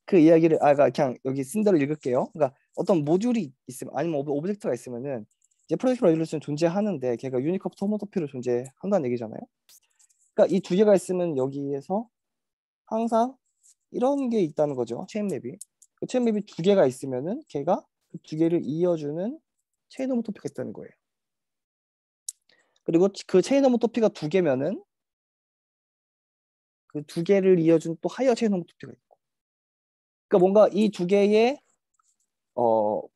그 이야기를 아까 그러니까 그냥 여기 쓴 대로 읽을게요. 그러니까 어떤 모듈이 있으면 아니면 뭐 오브젝트가 있으면은 이제 프로젝트 레졸루션 존재하는데 걔가 유니컵 토모토피로 존재한다는 얘기잖아요. 그러니까 이 두 개가 있으면 여기에서 항상 이런 게 있다는 거죠. 체인맵이. 그 체인맵이 두 개가 있으면은 걔가 그 두 개를 이어주는 체인 오브 토피가 있다는 거예요. 그리고 그 체인 오브 토피가 두 개면은 그두 개를 이어준 또 하이어 체인 홈토피가 있고 그러니까 뭔가 이 두 개의 어, 어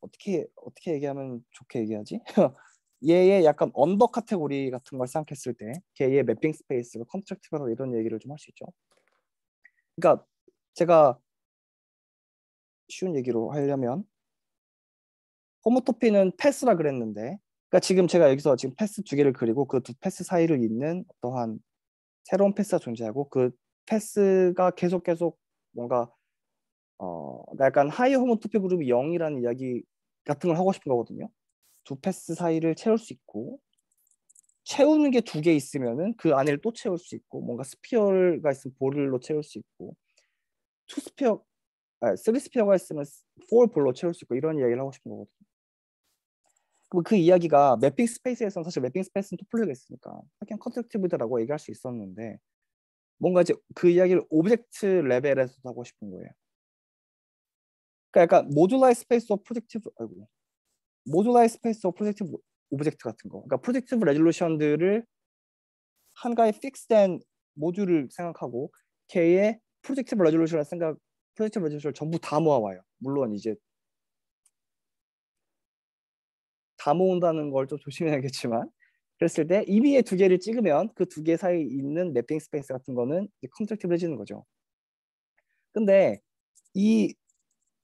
어떻게 어떻게 얘기하면 좋게 얘기하지? 얘의 약간 언더 카테고리 같은 걸 생각했을 때 걔의 맵핑 스페이스가 컨트랙트별로 이런 얘기를 좀 할 수 있죠. 그러니까 제가 쉬운 얘기로 하려면 호모토피는 패스라 그랬는데 그러니까 지금 제가 여기서 지금 패스 두 개를 그리고 그 두 패스 사이를 잇는 어떠한 새로운 패스가 존재하고 그 패스가 계속 계속 뭔가 어 그러니까 약간 하이 호모 투표 그룹이 0이라는 이야기 같은 걸 하고 싶은 거거든요. 두 패스 사이를 채울 수 있고 채우는 게 두 개 있으면은 그 안을 또 채울 수 있고 뭔가 스피어가 있으면 볼로 채울 수 있고 투 스피어 아니, 쓰리 스피어가 있으면 4 볼로 채울 수 있고 이런 이야기를 하고 싶은 거거든요. 뭐 그 이야기가 맵핑 스페이스에서는 사실 맵핑 스페이스는 토플리가 있으니까 하긴 컨트랙티브드라고 얘기할 수 있었는데 뭔가 이제 그 이야기를 오브젝트 레벨에서 하고 싶은 거예요. 그러니까 약간 모듈라이 스페이스 오브 프로젝티브 아이고 모듈라이 스페이스 오브 프로젝티브 오브젝트 같은 거. 그러니까 프로젝티브 레졸루션들을 한가에 픽스된 모듈을 생각하고 k 의 프로젝티브 레졸루션을 생각 프로젝티브 레졸루션을 전부 다 모아와요. 물론 이제 다 모은다는 걸 좀 조심해야겠지만 그랬을 때 EB의 두 개를 찍으면 그 두 개 사이에 있는 랩핑 스페이스 같은 거는 컨트랙티블해지는 거죠. 근데 이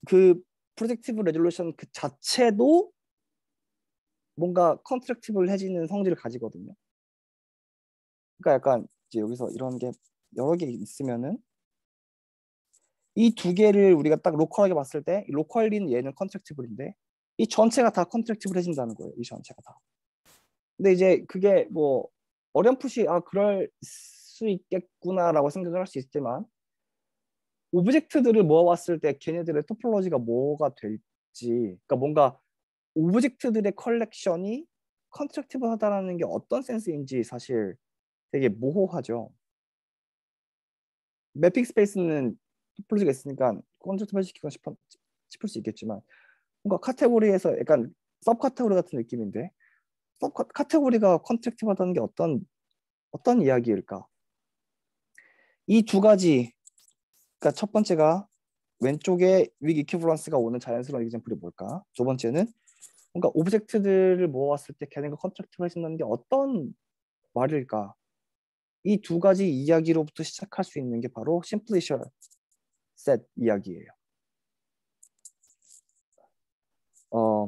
그 프로젝티브 레졸루션 그 자체도 뭔가 컨트랙티블해지는 브 성질을 가지거든요. 그러니까 약간 이제 여기서 이런 게 여러 개 있으면은 이 두 개를 우리가 딱 로컬하게 봤을 때 로컬린 얘는 컨트랙티브인데 이 전체가 다컨트랙티브를해준다는 거예요. 이 전체가 다. 근데 이제 그게 뭐 어렴풋이 아 그럴 수 있겠구나라고 생각을 할 수 있지만 오브젝트들을 모아왔을 때 걔네들의 토폴로지가 뭐가 될지 그러니까 뭔가 오브젝트들의 컬렉션이 컨트랙티브하다라는 게 어떤 센스인지 사실 되게 모호하죠. 매핑 스페이스는 토폴로지가 있으니까 컨트랙티브 시키고 싶을 수 있겠지만 뭔가 카테고리에서 약간 서브 카테고리 같은 느낌인데 서브 카테고리가 컨트랙티브하다는 게 어떤 어떤 이야기일까? 이 두 가지 그러니까 첫 번째가 왼쪽에 위기 큐브런스가 오는 자연스러운 이기젠플이 뭘까? 두 번째는 뭔가 오브젝트들을 모아왔을 때 걔네가 컨트랙트를 해준다는 게 어떤 말일까? 이 두 가지 이야기로부터 시작할 수 있는 게 바로 심플리셜 셋 이야기예요. 어,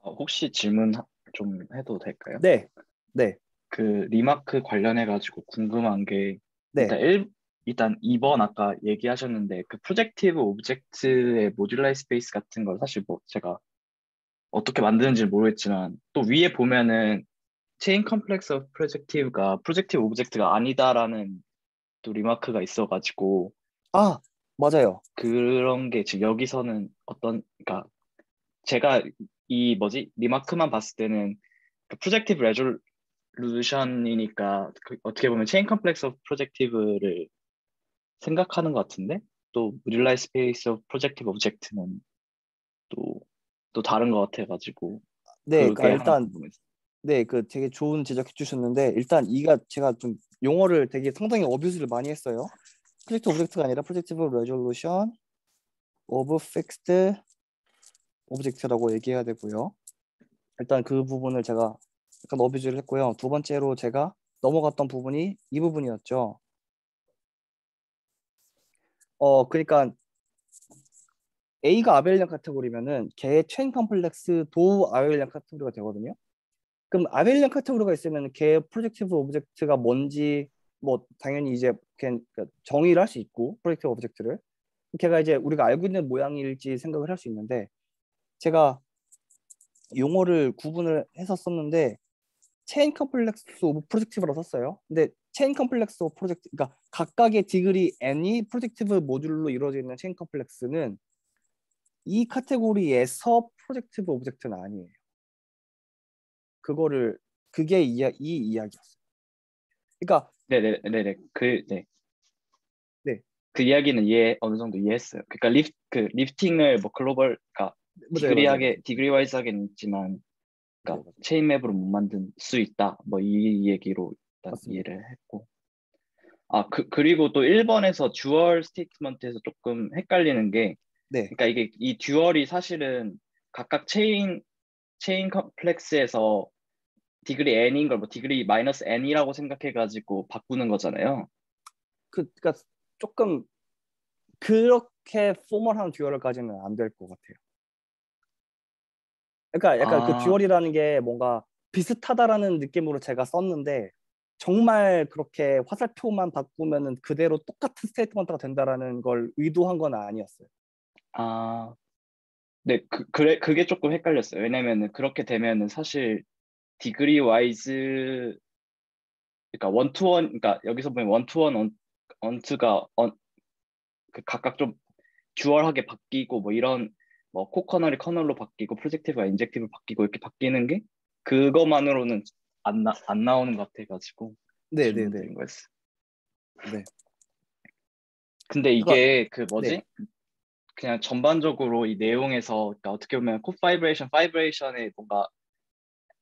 어, 혹시 질문 좀 해도 될까요? 네, 네, 그 리마크 관련해 가지고 궁금한 게 네. 일단 1 일단 2번 아까 얘기하셨는데 그 프로젝티브 오브젝트의 모듈라이 스페이스 같은 걸 사실 뭐 제가 어떻게 만드는지 모르겠지만 또 위에 보면은 체인 컴플렉스 오브 프로젝티브가 프로젝티브 오브젝트가 아니다라는 또 리마크가 있어가지고 아, 맞아요. 그런 게 지금 여기서는 어떤 그러니까 제가 이 뭐지 리마크만 봤을 때는 그 프로젝티브 레졸루션이니까 그 어떻게 보면 체인 컴플렉스 오브 프로젝티브를 생각하는 것 같은데 또무라이 스페이스 오브 프로젝티브 오브젝트는 또 또 다른 것 같아가지고 네, 그러니까 일단 네, 그 되게 좋은 제작해 주셨는데 일단 이가 제가 좀 용어를 되게 상당히 어뷰스를 많이 했어요. 프로젝트 오브젝트가 아니라 프로젝티브 레졸루션 오브 픽스드 오브젝트라고 얘기해야 되고요. 일단 그 부분을 제가 약간 어뷰즈를 했고요. 두 번째로 제가 넘어갔던 부분이 이 부분이었죠. 어, 그러니까 A가 아벨량 리 카테고리면은 개의 체인 컴플렉스도 아벨량 리 카테고리가 되거든요. 그럼 아벨량 리 카테고리가 있으면 개의 프로젝티브 오브젝트가 뭔지 뭐 당연히 이제 그러니까 정의를 할 수 있고 프로젝티브 오브젝트를 걔가 이제 우리가 알고 있는 모양일지 생각을 할 수 있는데 제가 용어를 구분을 했었었는데 체인 컴플렉스 오브 프로젝티브로 썼어요. 근데 체인 컴플렉스 오브 프로젝트 그러니까 각각의 디그리 n이 프로젝티브 모듈로 이루어져 있는 체인 컴플렉스는 이 카테고리에서 프로젝티브 오브젝트는 아니에요. 그거를 그게 이, 이 이야기였어요. 그러니까 네네 네네 네. 그 네. 네. 그 이야기는 이해 예, 어느 정도 이해했어요. 그러니까 리프, 그 리프팅을 뭐 글로벌 그러니까 디그리하게 디그리와이즈하게는 있지만 그러니까 네, 체인 맵으로 못 만들 수 있다 뭐 이 얘기로 일단 맞습니다. 이해를 했고 아 그, 그리고 또 1번에서 듀얼 스테이트먼트에서 조금 헷갈리는 게 네. 그러니까 이게 이 듀얼이 사실은 각각 체인 체인 컴플렉스에서 디그리 n인 걸뭐 디그리 마이너스 n이라고 생각해 가지고 바꾸는 거잖아요. 그 그러니까 조금 그렇게 포멀한 듀얼을가지는안 될 것 같아요. 그러니까 약간 그 아. 듀얼이라는 게 뭔가 비슷하다라는 느낌으로 제가 썼는데 정말 그렇게 화살표만 바꾸면은 그대로 똑같은 스테이트먼트가 된다라는 걸 의도한 건 아니었어요. 아, 네, 그, 그래 그게 조금 헷갈렸어요. 왜냐면은 그렇게 되면은 사실 디그리 와이즈 그러니까 원투원 그러니까 여기서 보면 원투원 원투가 언, 그 각각 좀 듀얼하게 바뀌고 뭐 이런 뭐 코커널이 커널로 바뀌고 프로젝티브가 인젝티브 바뀌고 이렇게 바뀌는 게 그거만으로는 안, 나, 안 나오는 것 같아가지고 네네네 거였어. 네. 근데 이게 그거, 그 뭐지? 네. 그냥 전반적으로 이 내용에서 그러니까 어떻게 보면 코파이브레이션, 파이브레이션에 뭔가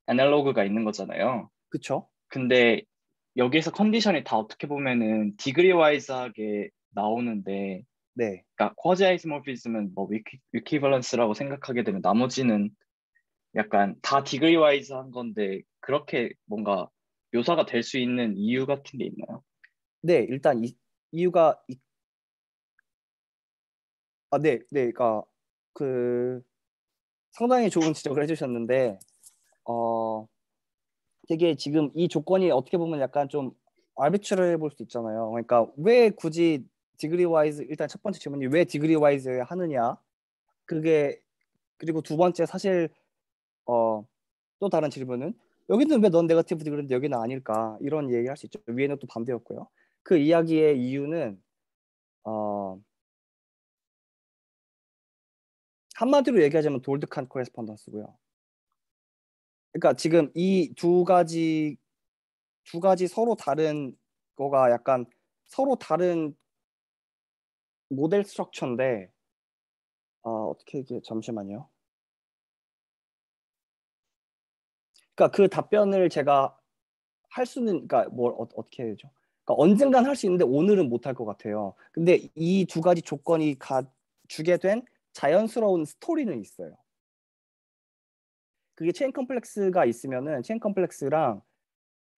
애널로그가 있는 거잖아요. 그렇죠. 근데 여기에서 컨디션이 다 어떻게 보면은 디그리 와이즈하게 나오는데 네. 그러니까 쿼지 아이스모피즘은 뭐 위키, 위키밸런스라고 생각하게 되면 나머지는 약간 다 디그리 와이즈 한 건데 그렇게 뭔가 묘사가 될 수 있는 이유 같은 게 있나요? 네, 일단 이, 이유가 이... 아, 네, 네, 그러니까 그 상당히 좋은 지적을 해주셨는데 어 되게 지금 이 조건이 어떻게 보면 약간 좀 알비추를 해볼 수 있잖아요. 그러니까 왜 굳이 디그리 와이즈 일단 첫 번째 질문이 왜 디그리 와이즈 하느냐 그게 그리고 두 번째 사실 어 또 다른 질문은 여기는 왜넌 네거티브 디그리데 여기는 아닐까 이런 얘기할 수 있죠 위에는 또 반대였고요 그 이야기의 이유는 어 한마디로 얘기하자면 돌드칸 코레스펀던스고요 그러니까 지금 이 두 가지 두 가지 서로 다른 거가 약간 서로 다른 모델 스트럭처인데 아, 어떻게 이게 잠시만요. 그러니까 그 답변을 제가 할 수는 그러니까 뭘 어, 떻게 해야죠? 되 그러니까 언젠간 할 수 있는데 오늘은 못 할 것 같아요. 근데 이 두 가지 조건이 가, 주게 된 자연스러운 스토리는 있어요. 그게 체인 컴플렉스가 있으면은 체인 컴플렉스랑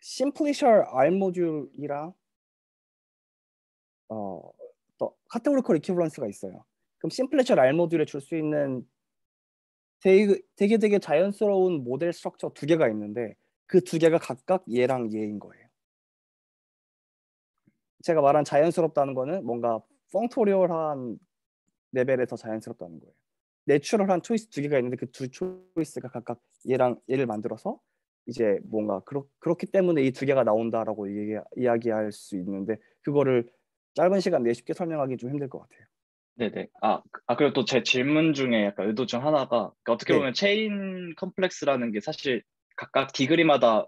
심플리셜 R 모듈이랑 어또 카테고리컬 이퀴블런스가 있어요. 그럼 심플레셜 R 모듈에 줄 수 있는 되게, 되게 되게 자연스러운 모델 스트럭처 두 개가 있는데 그 두 개가 각각 얘랑 얘인 거예요. 제가 말한 자연스럽다는 거는 뭔가 펑토리얼한 레벨에서 자연스럽다는 거예요. 내추럴한 초이스 두 개가 있는데 그 두 초이스가 각각 얘랑 얘를 만들어서 이제 뭔가 그렇, 그렇기 때문에 이 두 개가 나온다라고 얘기, 이야기할 수 있는데 그거를 짧은 시간 내에 쉽게 설명하기 좀 힘들 것 같아요. 네네. 아, 아 그리고 또 제 질문 중에 약간 의도 중 하나가 그러니까 어떻게 네. 보면 체인 컴플렉스라는 게 사실 각각 디그리마다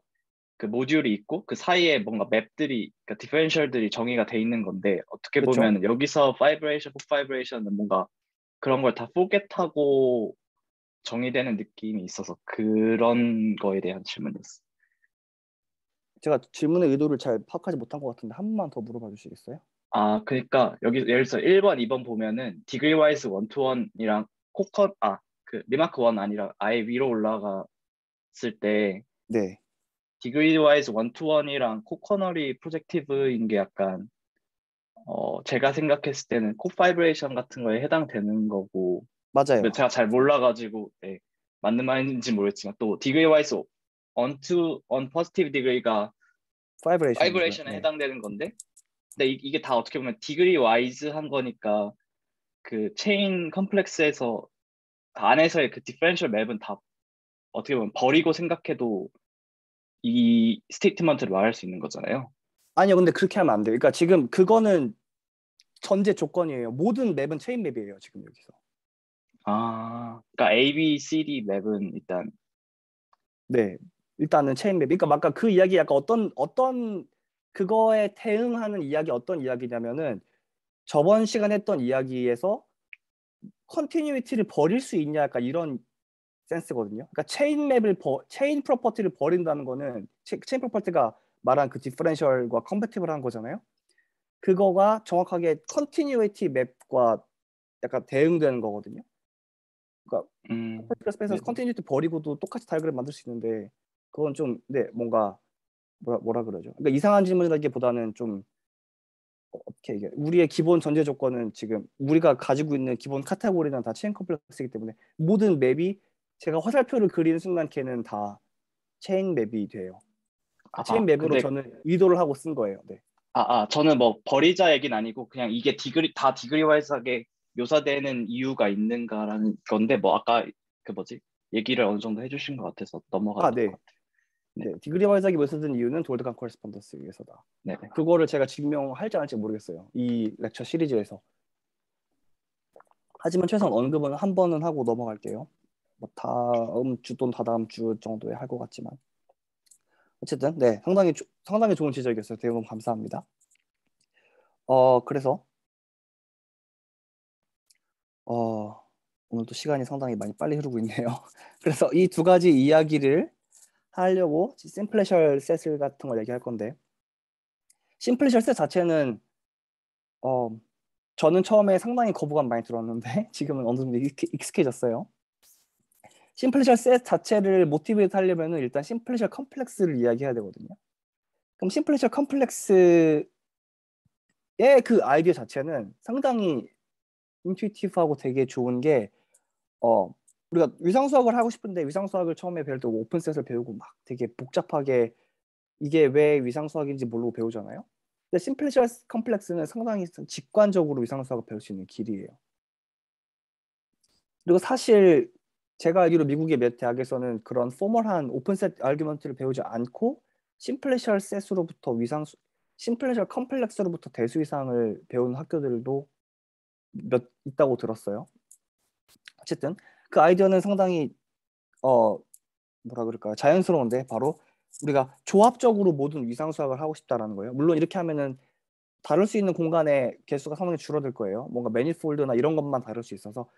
그 모듈이 있고 그 사이에 뭔가 맵들이 그러니까 디펜런셜들이 정의가 돼 있는 건데 어떻게 그쵸? 보면 여기서 파이브레이션, 포파이브레이션은 뭔가 그런 걸 다 포겟하고 정의되는 느낌이 있어서 그런 거에 대한 질문이었어요. 제가 질문의 의도를 잘 파악하지 못한 것 같은데 한 번만 더 물어봐 주시겠어요? 아, 그러니까 여기 예를 들어서 1번, 2번 보면은 디그리 와이즈 원투원이랑 코컷 아, 그 리마크 원 아니라 아예 위로 올라갔을 때 네. 디그리 와이즈 원투원이랑 코커널이 프로젝티브인 게 약간 어, 제가 생각했을 때는 코파이브레이션 같은 거에 해당되는 거고 맞아요. 제가 잘 몰라 가지고 네, 예, 맞는 말인지 모르겠지만 또 디그리 와이즈 언투 원퍼지티브 디그리가 파이브레이션에 네. 해당되는 건데 근데 이, 게다 어떻게 보면 디그리 와이즈한 거니까 그 체인 컴플렉스에서 안에서의 그 디퍼런셜 맵은 다 어떻게 보면 버리고 생각해도 이 스테이트먼트를 말할 수 있는 거잖아요. 아니요, 근데 그렇게 하면 안 돼요. 그러니까 지금 그거는 전제 조건이에요. 모든 맵은 체인 맵이에요, 지금 여기서. 아, 그러니까 A, B, C, D 맵은 일단 네, 일단은 체인 맵. 그러니까 아까 그 이야기 약간 어떤 어떤 그거에 대응하는 이야기 어떤 이야기냐면은 저번 시간 했던 이야기에서 컨티뉴이티를 버릴 수 있냐 약간 이런 센스거든요. 그러니까 체인 맵을 버, 체인 프로퍼티를 버린다는 거는 체, 체인 프로퍼티가 말한 그 디퍼렌셜과 컴패티블한 거잖아요. 그거가 정확하게 컨티뉴이티 맵과 약간 대응되는 거거든요. 그러니까 음, 스페이스에서 컨티뉴이티 네. 버리고도 똑같이 다이그램 만들 수 있는데 그건 좀 네, 뭔가 뭐라, 뭐라 그러죠? 그러니까 이상한 질문이라기보다는 좀 어떻게 이게 우리의 기본 전제 조건은 지금 우리가 가지고 있는 기본 카테고리는 다 체인 컴플렉스이기 때문에 모든 맵이 제가 화살표를 그리는 순간 걔는 다 체인 맵이 돼요. 아, 체인 맵으로 근데... 저는 의도를 하고 쓴 거예요. 네. 아, 아 저는 뭐 버리자 얘기는 아니고 그냥 이게 디그리 다 디그리화해서게 묘사되는 이유가 있는가라는 건데 뭐 아까 그 뭐지 얘기를 어느 정도 해주신 것 같아서 넘어가. 아 네. 것 같아요. 네. 네 디그리마 회작이 몇선던 이유는 돌드강 코레스폰더스에서다 네. 그거를 제가 증명할지 안 할지 모르겠어요. 이 렉처 시리즈에서. 하지만 최소한 언급은 한 번은 하고 넘어갈게요. 뭐 다음 주 또는 다다음 주 정도에 할 것 같지만 어쨌든 네 상당히 조, 상당히 좋은 지적이었어요. 대우 감사합니다. 어 그래서 어 오늘도 시간이 상당히 많이 빨리 흐르고 있네요. 그래서 이 두 가지 이야기를 하려고 심플레셜 셋을 같은 걸 얘기할 건데 심플레셜 셋 자체는 어 저는 처음에 상당히 거부감 많이 들었는데 지금은 어느 정도 익숙해졌어요. 심플레셜 셋 자체를 모티브에트 하려면 일단 심플레셜 컴플렉스를 이야기해야 되거든요. 그럼 심플레셜 컴플렉스의 그 아이디어 자체는 상당히 인튜이티브하고 되게 좋은 게 어, 우리가 위상 수학을 하고 싶은데 위상 수학을 처음에 배울 때 오픈 셋을 배우고 막 되게 복잡하게 이게 왜 위상 수학인지 모르고 배우잖아요. 근데 심플리시얼 컴플렉스는 상당히 직관적으로 위상 수학을 배울 수 있는 길이에요. 그리고 사실 제가 알기로 미국의 몇 대학에서는 그런 포멀한 오픈 셋알르규먼트를 배우지 않고 심플리셜 셋으로부터 위상 수 심플리셜 컴플렉스로부터 대수 이상을 배운 학교들도 몇 있다고 들었어요. 어쨌든 그 아이디어는 상당히 어 뭐라 그럴까 자연스러운데 바로 우리가 조합적으로 모든 위상 수학을 하고 싶다라는 거예요. 물론 이렇게 하면은 다룰 수 있는 공간의 개수가 상당히 줄어들 거예요. 뭔가 매니폴드나 이런 것만 다룰 수 있어서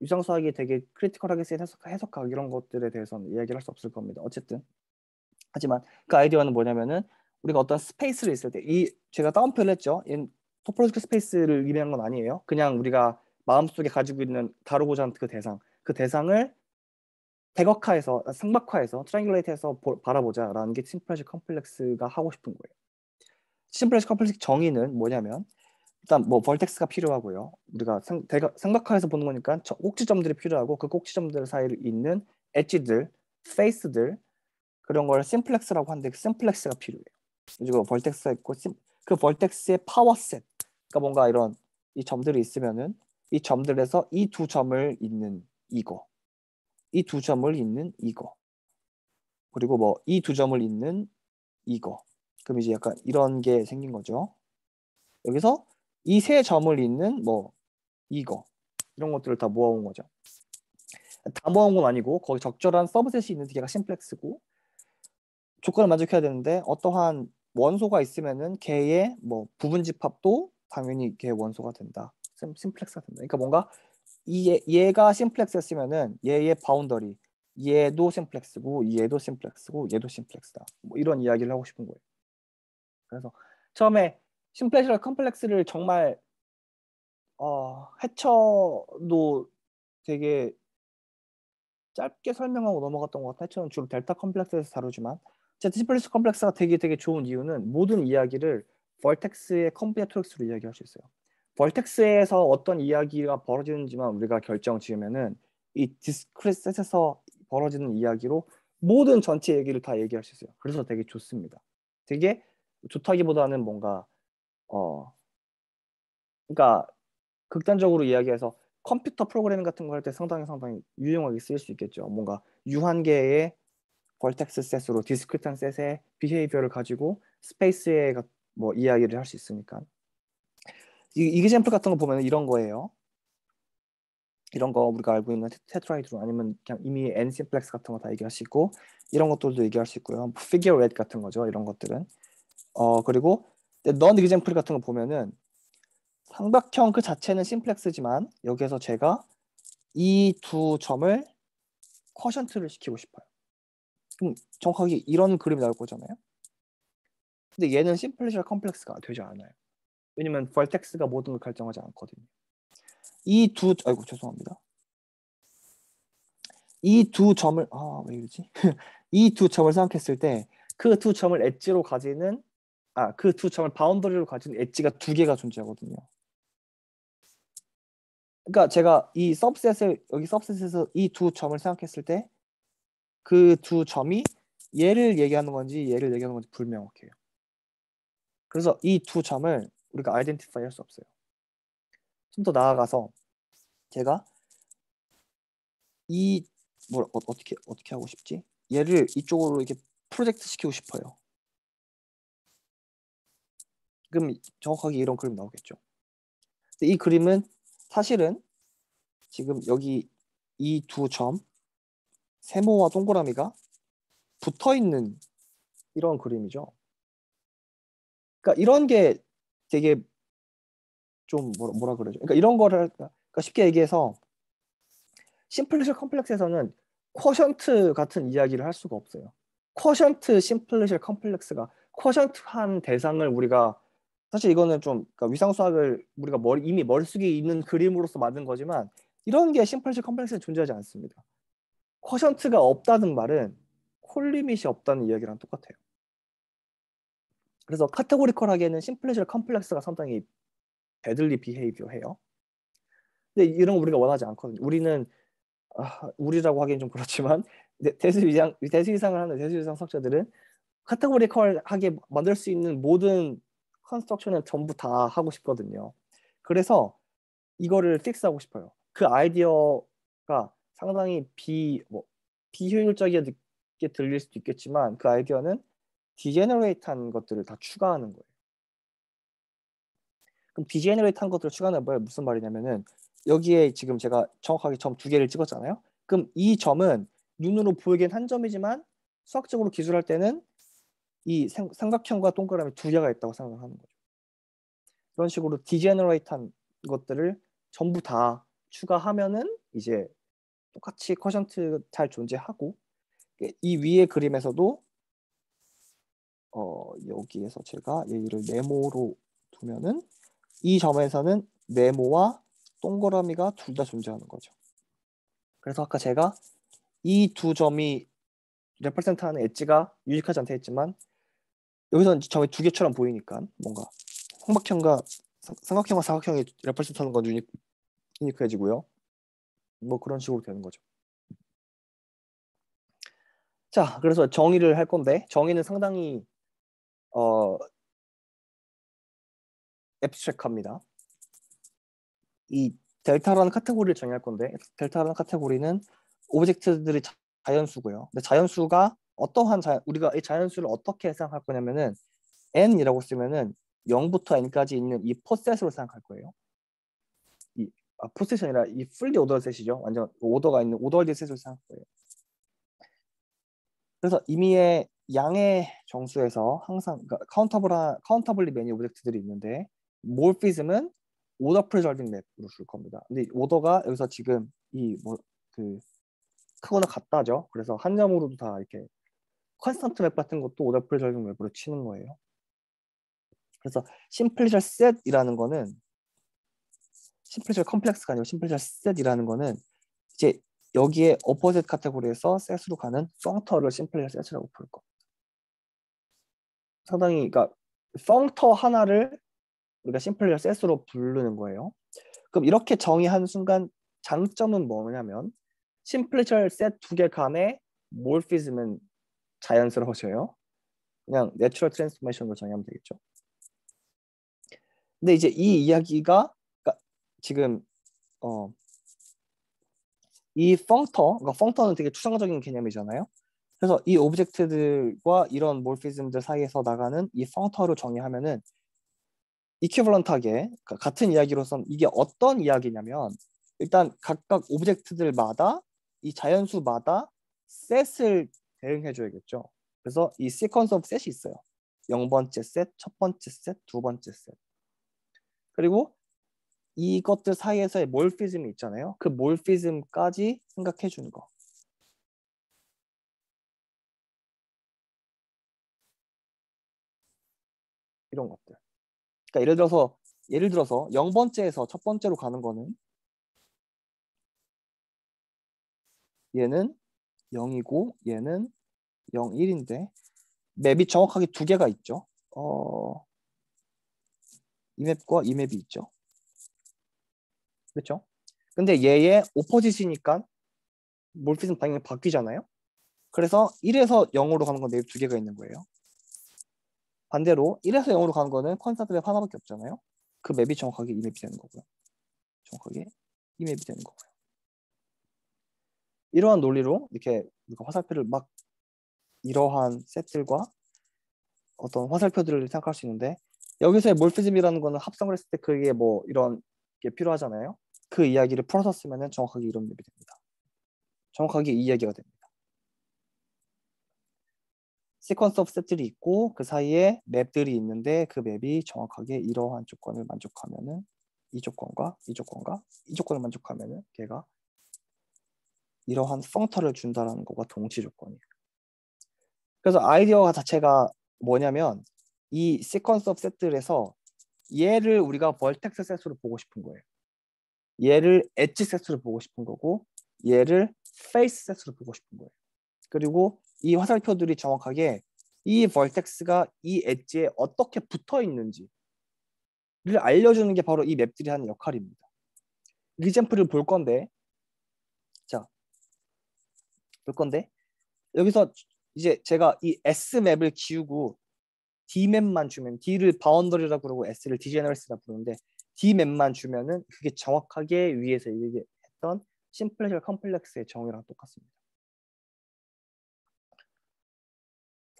위상 수학이 되게 크리티컬하게 쓰인 해석, 해석학 이런 것들에 대해서는 이야기를 할 수 없을 겁니다. 어쨌든 하지만 그 아이디어는 뭐냐면은 우리가 어떤 스페이스를 있을 때 이 제가 다운표를 했죠. 토폴로지컬 스페이스를 의미한 건 아니에요. 그냥 우리가 마음속에 가지고 있는 다루고자 하는 그 대상 그 대상을 백각화해서 상박화해서 트라이글레이트해서 바라보자라는 게 심플레시 컴플렉스가 하고 싶은 거예요. 심플레시 컴플렉스 정의는 뭐냐면 일단 뭐벌텍스가 필요하고요. 우리가 상, 대가, 상박화해서 보는 거니까 저, 꼭지점들이 필요하고 그 꼭지점들 사이에 있는 엣지들, 페이스들 그런 걸 심플렉스라고 하는데 그 심플렉스가 필요해요. 그리고 벌텍스가 있고 심, 그벌텍스의 파워셋 그러니까 뭔가 이런 이 점들이 있으면은 이 점들에서 이 두 점을 잇는 이거, 이 두 점을 잇는 이거, 그리고 뭐 이 두 점을 잇는 이거. 그럼 이제 약간 이런 게 생긴 거죠. 여기서 이 세 점을 잇는 뭐 이거 이런 것들을 다 모아온 거죠. 다 모아온 건 아니고 거기 적절한 서브셋이 있는 개가 심플렉스고 조건을 만족해야 되는데 어떠한 원소가 있으면은 개의 뭐 부분 집합도 당연히 개 원소가 된다. 심플렉스 같은데. 그러니까 뭔가 얘, 얘가 심플렉스였으면은 얘의 바운더리 얘도 심플렉스고 얘도 심플렉스고 얘도 심플렉스다. 뭐 이런 이야기를 하고 싶은 거예요. 그래서 처음에 심플렉스랑 컴플렉스를 정말 어, 해쳐도 되게 짧게 설명하고 넘어갔던 것 같아요. 해쳐는 주로 델타 컴플렉스에서 다루지만 어쨌든 심플렉스 컴플렉스가 되게 되게 좋은 이유는 모든 이야기를 벌텍스의 컴퓨터 트랙스로 이야기할 수 있어요. 벌텍스에서 어떤 이야기가 벌어지는지만 우리가 결정 지으면은 이 디스크리셋에서 벌어지는 이야기로 모든 전체 얘기를 다 얘기할 수 있어요. 그래서 되게 좋습니다. 되게 좋다기보다는 뭔가 어 그러니까 극단적으로 이야기해서 컴퓨터 프로그래밍 같은 거 할 때 상당히 상당히 유용하게 쓰일 수 있겠죠. 뭔가 유한계의 벌텍스 셋으로 디스크리탄 셋의 비헤이비어를 가지고 스페이스의 뭐 이야기를 할 수 있으니까. 이, 이그젠플 같은 거 보면 이런 거예요. 이런 거 우리가 알고 있는 테트라이드로 아니면 그냥 이미 n 심플렉스 같은 거 다 얘기할 수 있고 이런 것들도 얘기할 수 있고요. 피규어 뭐 레드 같은 거죠. 이런 것들은 어 그리고 넌 이그젠플 같은 거 보면은 삼각형 그 자체는 심플렉스지만 여기에서 제가 이 두 점을 쿼션트를 시키고 싶어요. 그럼 정확하게 이런 그림이 나올 거잖아요. 근데 얘는 심플리시와 컴플렉스가 되지 않아요. 왜냐면 벌텍스가 모든 걸 결정하지 않거든요. 이두 아이고 죄송합니다. 이 두 점을 아왜 이러지? 이 두 점을 생각했을 때 그 두 점을 엣지로 가지는 아 그 두 점을 바운더리로 가지는 엣지가 두 개가 존재하거든요. 그러니까 제가 이 서브셋을 여기 서브셋에서 이 두 점을 생각했을 때 그 두 점이 얘를 얘기하는 건지 얘를 얘기하는 건지 불명확해요. 그래서 이 두 점을 우리가 아이덴티파이 할수 없어요. 좀 더 나아가서 제가 이뭘 어, 떻게 어떻게 하고 싶지? 얘를 이쪽으로 이렇게 프로젝트 시키고 싶어요. 그럼 정확하게 이런 그림 나오겠죠. 이 그림은 사실은 지금 여기 이 두 점 세모와 동그라미가 붙어 있는 이런 그림이죠. 그러니까 이런 게 되게 좀 뭐라, 뭐라 그러죠. 그러니까 이런 거를 그러니까 쉽게 얘기해서 심플리셜 컴플렉스에서는 쿼션트 같은 이야기를 할 수가 없어요. 쿼션트 심플리셜 컴플렉스가 쿼션트한 대상을 우리가 사실 이거는 좀 그러니까 위상 수학을 우리가 머리, 이미 머릿속에 있는 그림으로서 만든 거지만 이런 게 심플리셜 컴플렉스에 존재하지 않습니다. 쿼션트가 없다는 말은 콜리밋이 없다는 이야기랑 똑같아요. 그래서 카테고리컬하게는 심플레시얼 컴플렉스가 상당히 배들리 비헤이비어 해요. 근데 이런 거 우리가 원하지 않거든요. 우리는 아, 우리라고 하기엔 좀 그렇지만 대수 이상 대수 이상을 하는 대수 이상 석자들은 카테고리컬하게 만들 수 있는 모든 컨스트럭션을 전부 다 하고 싶거든요. 그래서 이거를 픽스하고 싶어요. 그 아이디어가 상당히 비 뭐 비효율적이게 들릴 수도 있겠지만 그 아이디어는 디제너레이트한 것들을 다 추가하는 거예요. 그럼 디제너레이트한 것들을 추가하는 말 무슨 말이냐면은 여기에 지금 제가 정확하게 점 두 개를 찍었잖아요. 그럼 이 점은 눈으로 보이긴 한 점이지만 수학적으로 기술할 때는 이 삼각형과 동그라미 두 개가 있다고 생각하는 거죠. 이런 식으로 디제너레이트한 것들을 전부 다 추가하면은 이제 똑같이 커션트 잘 존재하고 이 위의 그림에서도 어, 여기에서 제가 얘를 네모로 두면은 이 점에서는 네모와 동그라미가 둘 다 존재하는 거죠. 그래서 아까 제가 이 두 점이 레퍼센트하는 엣지가 유익하지 않다 했지만 여기서는 점이 두 개처럼 보이니까 뭔가 삼각형과 삼각형과 사각형이 레퍼센트하는 건 유니, 크해지고요뭐 그런 식으로 되는 거죠. 자, 그래서 정의를 할 건데 정의는 상당히 어 앱스트랙합니다. 이 델타라는 카테고리를 정의할 건데 델타라는 카테고리는 오브젝트들이 자연수고요. 근데 자연수가 어떠한 자, 우리가 이 자연수를 어떻게 생각할 거냐면은 n이라고 쓰면은 0부터 n까지 있는 이 포셋으로 생각할 거예요. 이 아, 포셋이 아니라 이 풀리 오더 셋이죠. 완전 오더가 있는 오더리 셋으로 생각할 거예요. 그래서 이미의 양의 정수에서 항상 그러니까 카운터블한 카운터블리 매니 오브젝트들이 있는데 몰피즘은 오더 프레졸빙 맵으로 줄 겁니다. 근데 오더가 여기서 지금 이뭐그 크거나 같다죠. 그래서 한 점으로도 다 이렇게 컨스턴트 맵 같은 것도 오더 프레졸빙 맵으로 치는 거예요. 그래서 심플리셜 셋이라는 거는 심플리셜 컴플렉스가 아니고 심플리셜 셋이라는 거는 이제 여기에 어퍼셋 카테고리에서 셋으로 가는 펑터를 심플리셜 셋이라고 부를 겁니다. 상당히 그러니까 펑터 하나를 우리가 심플리어 셋으로 부르는 거예요. 그럼 이렇게 정의한 순간 장점은 뭐냐면 심플리셜 셋 두 개 간에 몰피즘은 자연스러워져요. 그냥 내추럴 트랜스포메이션으로 정의하면 되겠죠. 근데 이제 이 이야기가 그러니까 지금 어, 이 펑터, 그러니까 펑터는 되게 추상적인 개념이잖아요. 그래서 이 오브젝트들과 이런 몰피즘들 사이에서 나가는 이펑터로 정의하면은 이퀴블런트하게 그러니까 같은 이야기로선 이게 어떤 이야기냐면 일단 각각 오브젝트들마다 이 자연수마다 셋을 대응해 줘야겠죠. 그래서 이 시퀀스 오브 셋이 있어요. 0번째 셋, 첫 번째 셋, 두 번째 셋. 그리고 이것들 사이에서의 몰피즘이 있잖아요. 그 몰피즘까지 생각해 주는 거. 이런 것들. 그러니까 예를 들어서 예를 들어서 0번째에서 첫 번째로 가는 거는 얘는 0이고 얘는 0, 1인데 맵이 정확하게 두 개가 있죠. 어, 이 맵과 이 맵이 있죠. 그렇죠? 근데 얘의 오퍼짓이니까 몰핏은 당연히 바뀌잖아요. 그래서 1에서 0으로 가는 건맵두 개가 있는 거예요. 반대로 1에서 0으로 간 거는 콘스탄트 맵 하나밖에 없잖아요. 그 맵이 정확하게 이 맵이 되는 거고요. 정확하게 이 맵이 되는 거고요. 이러한 논리로 이렇게 우리가 화살표를 막 이러한 셋들과 어떤 화살표들을 생각할 수 있는데 여기서의 몰피즘이라는 거는 합성을 했을 때 그게 뭐 이런 게 필요하잖아요. 그 이야기를 풀어서 쓰면 정확하게 이런 맵이 됩니다. 정확하게 이 이야기가 됩니다. 시퀀스 업셋들이 있고 그 사이에 맵들이 있는데 그 맵이 정확하게 이러한 조건을 만족하면은 이 조건과 이 조건과 이 조건을 만족하면은 걔가 이러한 펑터를 준다라는 것과 동치 조건이에요. 그래서 아이디어가 자체가 뭐냐면 이 시퀀스 업셋들에서 얘를 우리가 벌텍스 셋으로 보고 싶은 거예요. 얘를 엣지 셋으로 보고 싶은 거고 얘를 페이스 셋으로 보고 싶은 거예요. 그리고 이 화살표들이 정확하게 이 벌텍스가 이 엣지에 어떻게 붙어 있는지를 알려주는 게 바로 이 맵들이 하는 역할입니다. 리젠프를 그 볼 건데, 자, 볼 건데 여기서 이제 제가 이 S 맵을 지우고 D 맵만 주면 D를 바운더리라고 그러고 S를 디제너리스라고 부르는데 D 맵만 주면은 그게 정확하게 위에서 얘기했던 심플렉셜 컴플렉스의 정의랑 똑같습니다.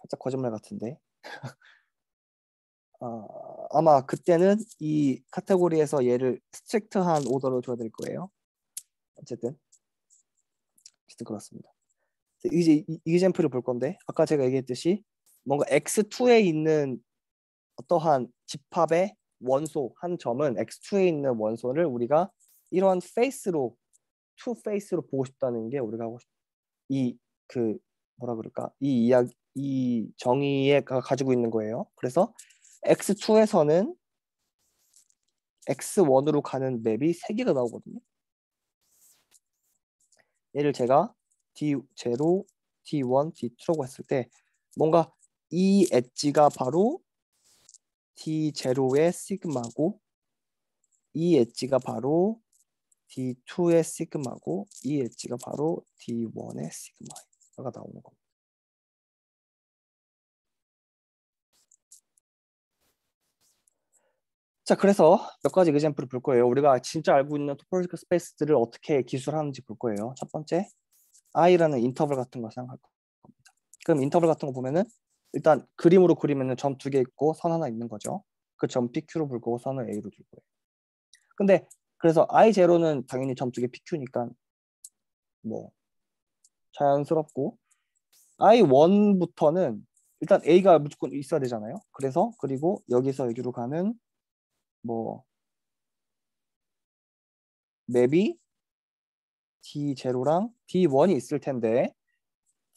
살짝 거짓말 같은데. 어, 아마 그때는 이 카테고리에서 얘를 스트릭트한 오더로 줘야 될 거예요. 어쨌든 어쨌든 그렇습니다. 이제 이그젠플을 볼 건데 아까 제가 얘기했듯이 뭔가 x2에 있는 어떠한 집합의 원소 한 점은 x2에 있는 원소를 우리가 이러한 페이스로 투 페이스로 보고 싶다는 게 우리가 하고 싶... 이그 뭐라 그럴까 이 이야기 이 정의에 가지고 있는 거예요. 그래서 x2에서는 x1으로 가는 맵이 3개가 나오거든요. 얘를 제가 d0, d1, d2라고 했을 때 뭔가 이 엣지가 바로 d0의 시그마고 이 엣지가 바로 d2의 시그마고 이 엣지가 바로 d1의 시그마가 나오는 겁니다. 자, 그래서 몇 가지 에그젠플을 볼 거예요. 우리가 진짜 알고 있는 토포로지 스페이스들을 어떻게 기술하는지 볼 거예요. 첫 번째, i라는 인터벌 같은 걸 생각할 겁니다. 그럼 인터벌 같은 거 보면은 일단 그림으로 그리면은 점 두 개 있고 선 하나 있는 거죠. 그 점 PQ로 불 거고 선을 A로 둘 거예요. 근데 그래서 i 제로는 당연히 점 두 개 PQ니까 뭐 자연스럽고 I1부터는 일단 A가 무조건 있어야 되잖아요. 그래서 그리고 여기서 여기로 가는 뭐 맵이 D0랑 D1이 있을 텐데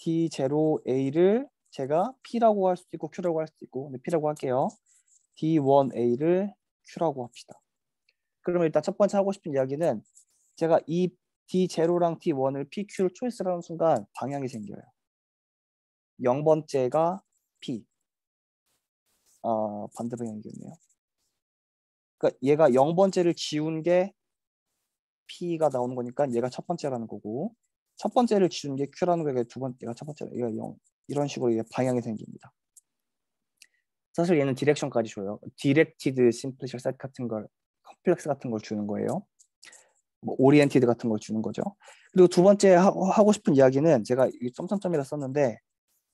D0A를 제가 P라고 할 수도 있고 Q라고 할 수도 있고 근데 P라고 할게요. D1A를 Q라고 합시다. 그러면 일단 첫 번째 하고 싶은 이야기는 제가 이 D0랑 D1을 P, Q를 초이스라는 순간 방향이 생겨요. 0번째가 P. 아, 반대 방향이겠네요. 그러니까 얘가 0번째를 지운 게 P가 나오는 거니까 얘가 첫 번째라는 거고 첫 번째를 지운 게 Q라는 거에 두 번째가 첫 번째 얘가 0 이런 식으로 이게 방향이 생깁니다. 사실 얘는 디렉션까지 줘요. 디렉티드 심플리셜 셋 같은 걸 컴플렉스 같은 걸 주는 거예요. 뭐 오리엔티드 같은 걸 주는 거죠. 그리고 두 번째 하고 싶은 이야기는 제가 점점점이라 썼는데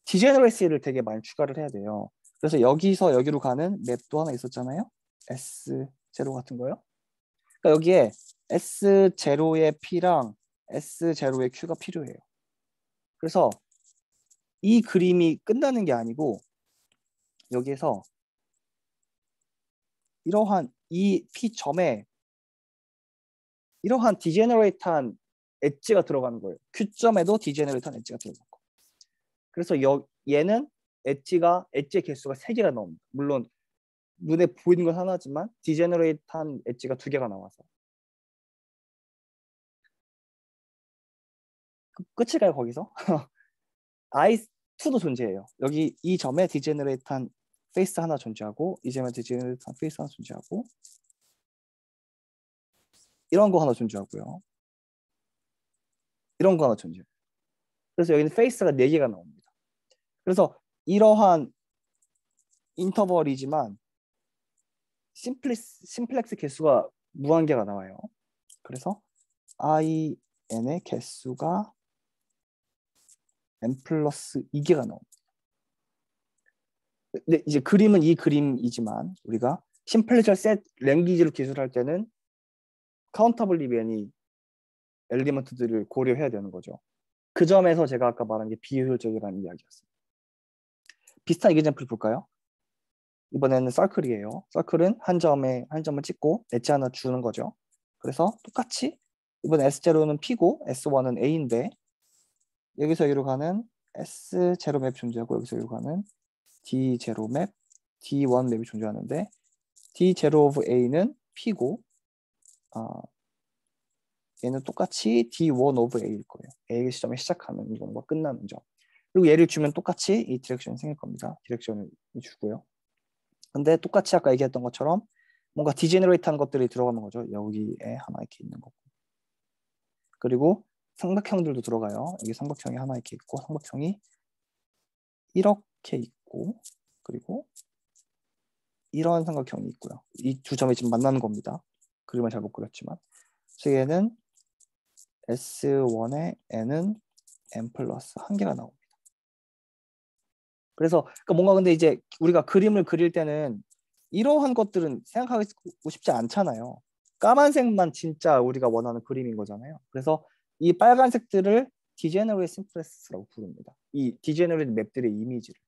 디제너레시를 되게 많이 추가를 해야 돼요. 그래서 여기서 여기로 가는 맵도 하나 있었잖아요. S 제로 같은 거요? 그러니까 여기에 s 제로의 p랑 s 제로의 q가 필요해요. 그래서 이 그림이 끝나는 게 아니고 여기에서 이러한 이 p 점에 이러한 디제너레이트한 엣지가 들어가는 거예요. Q점에도 디제너레이트한 엣지가 들어가고. 그래서 여, 얘는 엣지가 엣지의 개수가 3개가 나옵니다. 물론 눈에 보이는 건 하나지만 디제너레이트한 엣지가 두 개가 나와서 끝일까요 거기서? 아이투도 존재해요. 여기 이 점에 디제너레이트한 페이스 하나 존재하고 이 점에 디제너레이트한 페이스 하나 존재하고 이런 거 하나 존재하고요. 이런 거 하나 존재해요. 그래서 여기는 페이스가 네개가 나옵니다. 그래서 이러한 인터벌이지만 심플 심플렉스 개수가 무한개가 나와요. 그래서 in의 개수가 n 플러스 2개가 나옵니다. 근데 이제 그림은 이 그림이지만 우리가 심플레이션 셋 랭귀지를 기술할 때는 카운터블 리벤이 엘리먼트들을 고려해야 되는 거죠. 그 점에서 제가 아까 말한 게 비효율적이라는 이야기였어요. 비슷한 예제를 볼까요? 이번에는 서클이에요. 서클은 한 점에 한 점을 찍고 엣지 하나 주는 거죠. 그래서 똑같이 이번 S0는 P고 S1은 A인데 여기서 여기로 가는 S0 맵 존재하고 여기서 여기로 가는 D0 맵, D1 맵이 존재하는데 D0 of A는 P고 어, 얘는 똑같이 D1 of A일 거예요. A 의 시점에 시작하는 점과 끝나는 점. 그리고 얘를 주면 똑같이 이 디렉션이 생길 겁니다. 디렉션을 주고요. 근데 똑같이 아까 얘기했던 것처럼 뭔가 디제너레이트한 것들이 들어가는 거죠. 여기에 하나 이렇게 있는 거고. 그리고 삼각형들도 들어가요. 여기 삼각형이 하나 이렇게 있고 삼각형이 이렇게 있고 그리고 이런 삼각형이 있고요. 이 두 점이 지금 만나는 겁니다. 그림을 잘 못 그렸지만 세 개는 S1에 N은 N 플러스 한 개가 나옵니다. 그래서 그러니까 뭔가 근데 이제 우리가 그림을 그릴 때는 이러한 것들은 생각하고 싶지 않잖아요. 까만색만 진짜 우리가 원하는 그림인 거잖아요. 그래서 이 빨간색들을 디제너리 심플레스라고 부릅니다. 이 디제너리 맵들의 이미지를.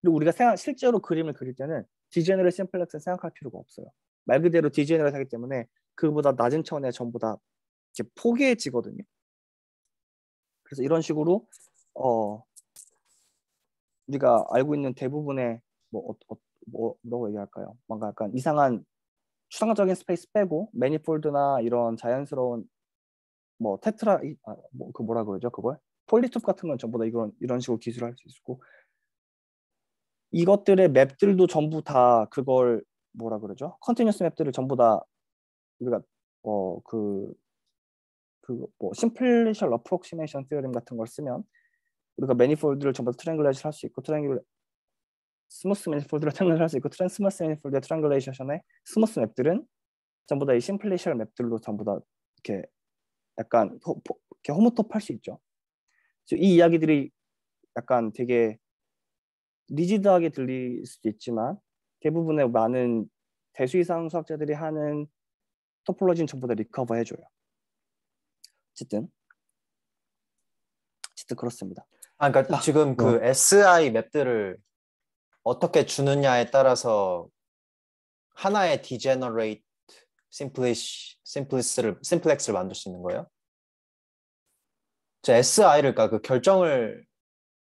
그리고 우리가 생각, 실제로 그림을 그릴 때는 디제너리 심플렉스는 생각할 필요가 없어요. 말 그대로 디제너리하기 때문에 그보다 낮은 차원의 전부 다 이제 포개지거든요 그래서 이런 식으로 어, 우리가 알고 있는 대부분의 뭐, 어, 어, 뭐 뭐라고 얘기할까요? 뭔가 약간 이상한 추상적인 스페이스 빼고 매니폴드나 이런 자연스러운 뭐 테트라 아, 뭐그 뭐라 그러죠 그걸 폴리톱 같은 건 전부 다 이런 이런 식으로 기술할 수 있고 이것들의 맵들도 전부 다 그걸 뭐라 그러죠 컨티뉴스 맵들을 전부 다 우리가 어 그 그 뭐 심플리셜 어프록시메이션 테오렘 같은 걸 쓰면 우리가 매니폴드를 전부 다 트랭글레이션 할수 있고 트랭글 스무스 매니폴드를 트랭글 할수 있고 트랜스머스 매니폴드 트랭글레이션의 스무스 맵들은 전부 다 이 심플리셜 맵들로 전부 다 이렇게 약간 호, 호, 이렇게 호모톱할 수 있죠. 이 이야기들이 약간 되게 리지드하게 들릴 수도 있지만 대부분의 많은 대수 이상 수학자들이 하는 토폴로지는 전부 다 리커버 해줘요. 어쨌든 어쨌든 그렇습니다. 아, 그러니까 아, 지금 그 어. 네. SI 맵들을 어떻게 주느냐에 따라서 하나의 디제너레이트 심플리시 심플리스를 심플렉스를 만들 수 있는 거예요? 저 SI를 그러니까 그 결정을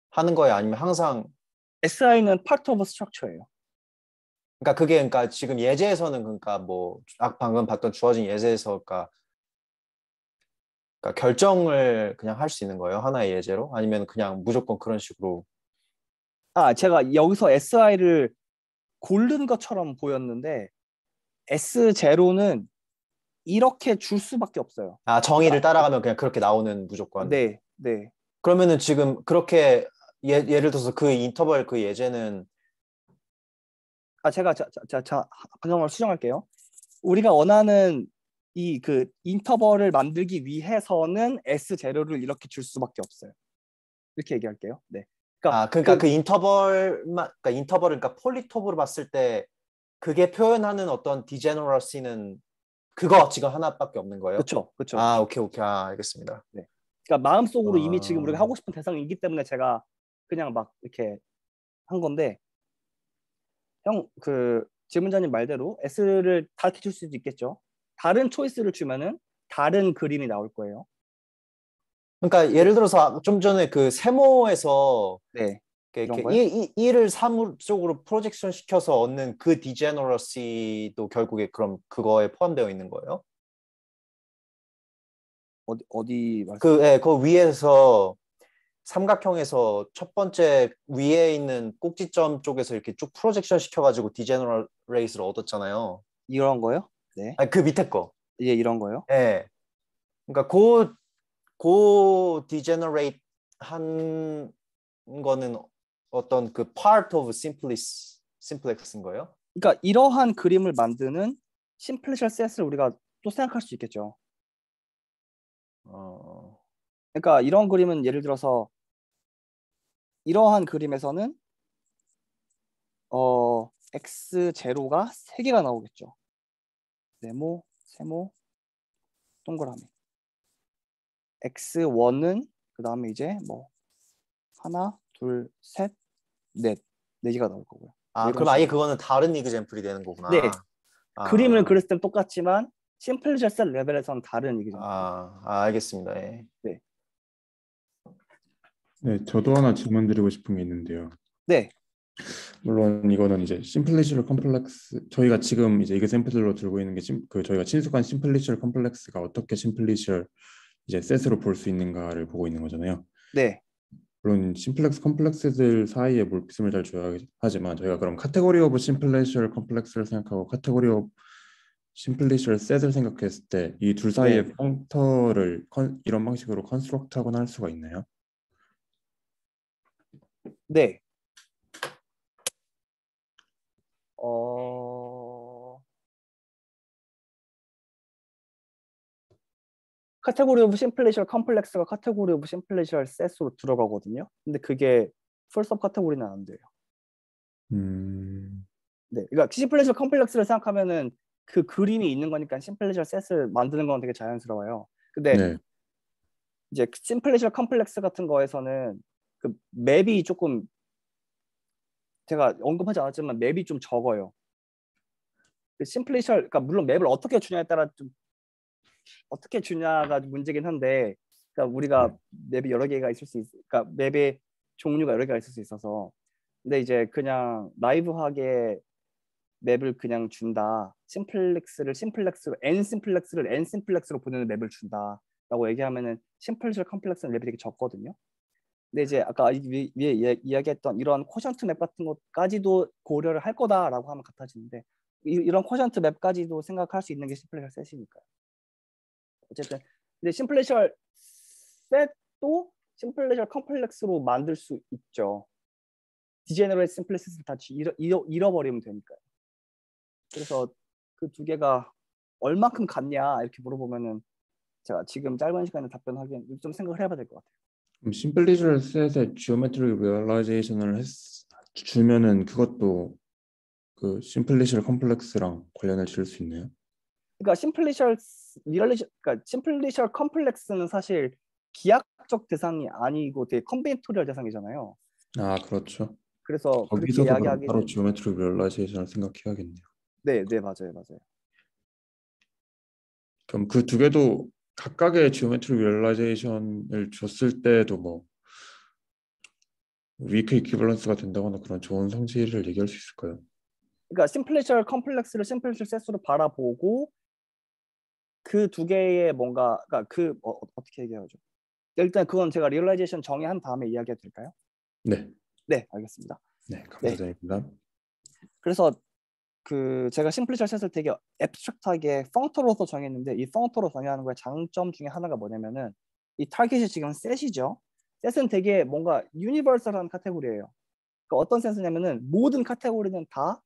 하는 거예요, 아니면 항상 SI는 part of structure예요. 그러니까 그게 그러니까 지금 예제에서는 그러니까 뭐 아, 방금 봤던 주어진 예제에서 그러니까 그러니까 결정을 그냥 할 수 있는 거예요 하나의 예제로 아니면 그냥 무조건 그런 식으로 아 제가 여기서 SI를 고른 것처럼 보였는데 S 제로는 이렇게 줄 수밖에 없어요. 아 정의를 아, 따라가면 그냥 그렇게 나오는 무조건. 네, 네. 그러면은 지금 그렇게 예, 예를 들어서 그 인터벌 그 예제는 아 제가 자 자자 방정을 수정할게요. 우리가 원하는 이그 인터벌을 만들기 위해서는 S 제로를 이렇게 줄 수밖에 없어요. 이렇게 얘기할게요. 네. 그러니까 아, 그러니까 그, 그 인터벌만 그러니까 인터벌 그러니까 폴리톱으로 봤을 때 그게 표현하는 어떤 디제너러시는 그거 지금 하나밖에 없는 거예요. 그렇죠. 그렇죠. 아, 오케이, 오케이. 아, 알겠습니다. 네. 그러니까 마음속으로 아... 이미 지금 우리가 하고 싶은 대상이기 때문에 제가 그냥 막 이렇게 한 건데 형 그 질문자님 말대로 S를 다 해줄 수도 있겠죠. 다른 초이스를 주면은 다른 그림이 나올 거예요. 그러니까 예를 들어서 좀 전에 그 세모에서 네. 이렇게 1, 1을 3 쪽으로 프로젝션 시켜서 얻는 그 디제너러시도 결국에 그럼 그거에 포함되어 있는 거예요? 어디 어디 그, 예, 그 위에서 삼각형에서 첫 번째 위에 있는 꼭지점 쪽에서 이렇게 쭉 프로젝션 시켜가지고 디제너 레이스를 얻었잖아요. 이런 거요? 네. 아그 밑에 거. 이 예, 이런 거요? 예. 그러니까 고, 고 d e g e n e 한 거는 어떤 그 part of simplex, simplex인 거예요? 그러니까 이러한 그림을 만드는 심플리셜 셋을 우리가 또 생각할 수 있겠죠. 어... 그러니까 이런 그림은 예를 들어서 이러한 그림에서는 어 x 제로가 3개가 나오겠죠. 네모, 세모, 동그라미. x1은 그 다음에 이제 뭐 하나, 둘, 셋, 넷, 네 개가 나올 거고요. 아, 네 그럼 아예 그거는 다른 이그젠플이 되는 거구나. 네. 아. 그림을 그렸을 때 똑같지만 심플리제스 레벨에서는 다른 이그젠플. 아, 아, 알겠습니다. 예. 네. 네, 저도 하나 질문 드리고 싶은 게 있는데요. 네. 물론 이거는 이제 심플리셜 컴플렉스 저희가 지금 이제 이게 샘플들로 들고 있는 게그 저희가 친숙한 심플리셜 컴플렉스가 어떻게 심플리셜 이제 셋으로 볼 수 있는가를 보고 있는 거잖아요. 네. 물론 심플렉스 컴플렉스들 사이에 물비스을 잘 줘야 하지만 저희가 그럼 카테고리 오브 심플리셜 컴플렉스를 생각하고 카테고리 오브 심플리셜 셋을 생각했을 때 이 둘 사이의 네. 펑터를 이런 방식으로 컨스트럭트하거나 할 수가 있나요? 네, 카테고리 오브 심플레이셜 컴플렉스가 카테고리 오브 심플레이셜 셋으로 들어가거든요. 근데 그게 풀섭 카테고리는 안 돼요. 음. 네, 그러니까 심플레이셜 컴플렉스를 생각하면은 그 그림이 있는 거니까 심플레이셜 셋을 만드는 건 되게 자연스러워요. 근데 네. 이제 심플레이셜 컴플렉스 같은 거에서는 그 맵이 조금 제가 언급하지 않았지만 맵이 좀 적어요. 그 심플레이셜, 그러니까 물론 맵을 어떻게 주냐에 따라 좀 어떻게 주냐가 문제긴 한데 그러니까 우리가 네. 맵이 여러 개가 있을 수 있, 그러니까 맵의 종류가 여러 개가 있을 수 있어서 근데 이제 그냥 라이브하게 맵을 그냥 준다. 심플렉스를 심플렉스로 n 심플렉스를 n 심플렉스로 보내는 맵을 준다라고 얘기하면은 심플슬 컴플렉스는 맵이 되게 적거든요. 근데 이제 아까 위에, 위에 이야기했던 이런 코션트 맵 같은 것까지도 고려를 할 거다라고 하면 같아지는데 이, 런 코션트 맵까지도 생각할 수 있는 게 심플렉스 셋이니까요. 어쨌든 근데 심플레셜 셋도 심플레셜 컴플렉스로 만들 수 있죠. 디제너레 심플렉스는 다 잃어, 잃어, 잃어버리면 되니까요. 그래서 그 두 개가 얼만큼 같냐 이렇게 물어보면은 제가 지금 짧은 시간에 답변하기엔 좀 생각을 해봐야 될 것 같아요. 심플리셜 셋에 지오메트릭 리얼라이제이션을 주면은 그것도 그 심플리셜 컴플렉스랑 관련을 지을 수 있나요? 그러니까 심플리셜 리얼리셜 그러니까 심플리셜 컴플렉스는 사실 기하학적 대상이 아니고 되게 컨벤토리얼 대상이잖아요. 아 그렇죠. 그래서 거기서 이야기하기 바로 지오메트릭 리얼라이제이션을 생각해야겠네요. 네, 네 맞아요, 맞아요. 그럼 그 두 개도 각각의 지오메트릭 리얼라이제이션을 줬을 때도 뭐 위크 이퀴밸런스가 된다거나 그런 좋은 성질을 얘기할 수 있을까요? 그러니까 심플리셜 컴플렉스를 심플리셜 세스로 바라보고 그두 개의 뭔가 그러니까 그 어, 어 떻게 얘기하죠? 일단 그건 제가 리얼라이제이션 정의한 다음에 이야기해도 될까요? 네. 네, 알겠습니다. 네, 감사합니다 네. 그래서 그 제가 심플리처 셋을 되게 앱스트랙트하게 펑터로서 정했는데 이 펑터로 정의하는 거의 장점 중에 하나가 뭐냐면은 이 타겟이 지금 셋이죠. 셋은 되게 뭔가 유니버설한 카테고리예요. 그러니까 어떤 셋이냐면은 모든 카테고리는 다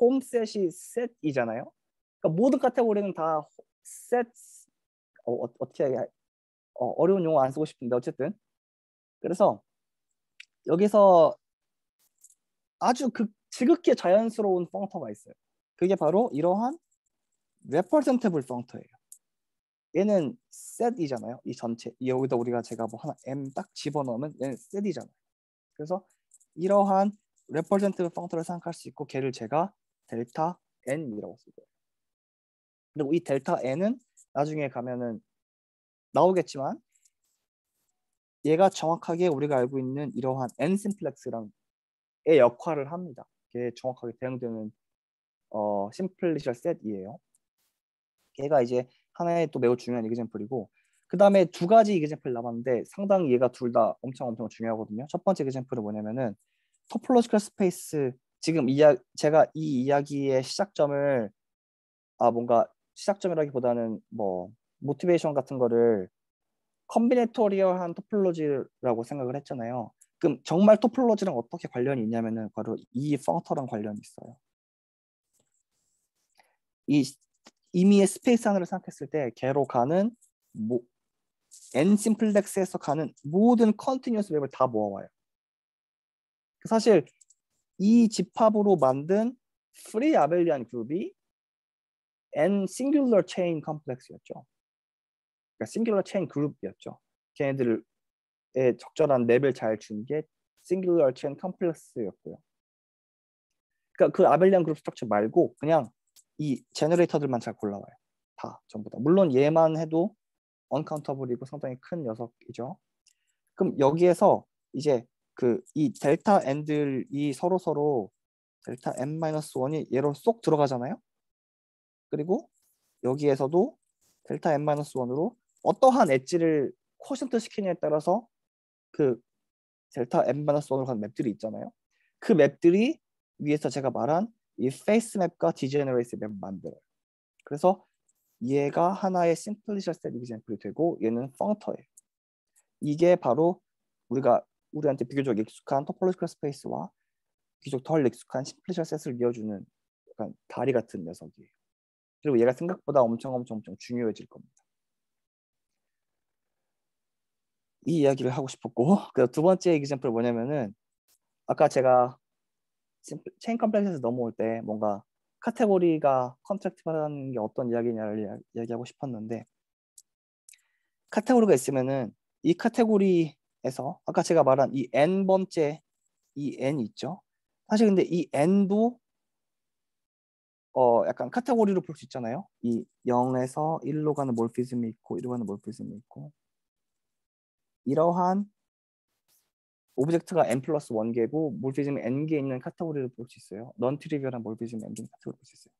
홈셋이 셋이잖아요. 그러니까 모든 카테고리는 다 set 어, 어, 떻게 해야 어, 어려운 용어 안 쓰고 싶은데 어쨌든 그래서 여기서 아주 극, 지극히 자연스러운 펑터가 있어요. 그게 바로 이러한 representable 펑터예요. 얘는 set이잖아요. 이 전체 여기다 우리가 제가 뭐 하나 m 딱 집어넣으면 얘는 set이잖아요. 그래서 이러한 representable 펑터를 생각할 수 있고 걔를 제가 델타 n이라고 쓰고요. 그리고 뭐 이 델타 n은 나중에 가면은 나오겠지만 얘가 정확하게 우리가 알고 있는 이러한 n 심플렉스랑의 역할을 합니다. 이게 정확하게 대응되는 어 심플리셜 셋이에요. 얘가 이제 하나의 또 매우 중요한 이그젠플이고 그 다음에 두 가지 이그젠플 남았는데 상당히 얘가 둘 다 엄청 엄청 중요하거든요. 첫 번째 이그젠플은 뭐냐면은 토폴로지컬 스페이스 지금 이야 제가 이 이야기의 시작점을 아 뭔가 시작점이라기보다는 뭐 모티베이션 같은 거를 컴비네토리얼한 토플로지라고 생각을 했잖아요. 그럼 정말 토플로지랑 어떻게 관련이 있냐면은 바로 이 펑터랑 관련이 있어요. 이 이미의 스페이스 하나를 생각했을 때 개로 가는 뭐엔 심플렉스에서 가는 모든 컨티뉴스 맵을 다 모아와요. 사실 이 집합으로 만든 프리 아벨리안 그룹이 n singular chain complex였죠. 그러니까 singular chain group이었죠. 걔네들의 적절한 랩을 잘준 게 singular chain complex였고요. 그러니까 그 아벨리안 그룹 스트럭처 말고 그냥 이 제너레이터들만 잘 골라와요. 다 전부 다. 물론 얘만 해도 o n c u 언카운터블이고 상당히 큰 녀석이죠. 그럼 여기에서 이제 그 이 델타 n들이 서로 서로 델타 n 마이너 1이 얘로 쏙 들어가잖아요. 그리고 여기에서도 델타 n-1으로 어떠한 엣지를 코션트 시키냐에 따라서 그 델타 n-1으로 가는 맵들이 있잖아요. 그 맵들이 위에서 제가 말한 이 페이스 맵과 디제너레이스 맵을 만들어요. 그래서 얘가 하나의 심플리셜 셋 이그젠플이 되고 얘는 펑터예요. 이게 바로 우리가 우리한테 비교적 익숙한 토폴로지컬 스페이스와 비교적 덜 익숙한 심플리셜 셋을 이어주는 약간 다리 같은 녀석이에요. 그리고 얘가 생각보다 엄청 엄청 엄청 중요해질 겁니다. 이 이야기를 하고 싶었고 그래서 두 번째 에기젠플 뭐냐면은 아까 제가 체인 컴플렉스에서 넘어올 때 뭔가 카테고리가 컨트랙트라는 게 어떤 이야기냐를 이야기하고 싶었는데 카테고리가 있으면은 이 카테고리에서 아까 제가 말한 이 n 번째 이 n 있죠. 사실 근데 이 n도 어 약간 카테고리로 볼 수 있잖아요. 이 0에서 1로 가는 몰피즘이 있고 1로 가는 몰피즘이 있고 이러한 오브젝트가 n 플러스 1개고 몰피즘이 n개 있는 카테고리를 볼 수 있어요. 넌 트리비얼한 몰피즘 이 n 개 카테고리 볼수 있어요.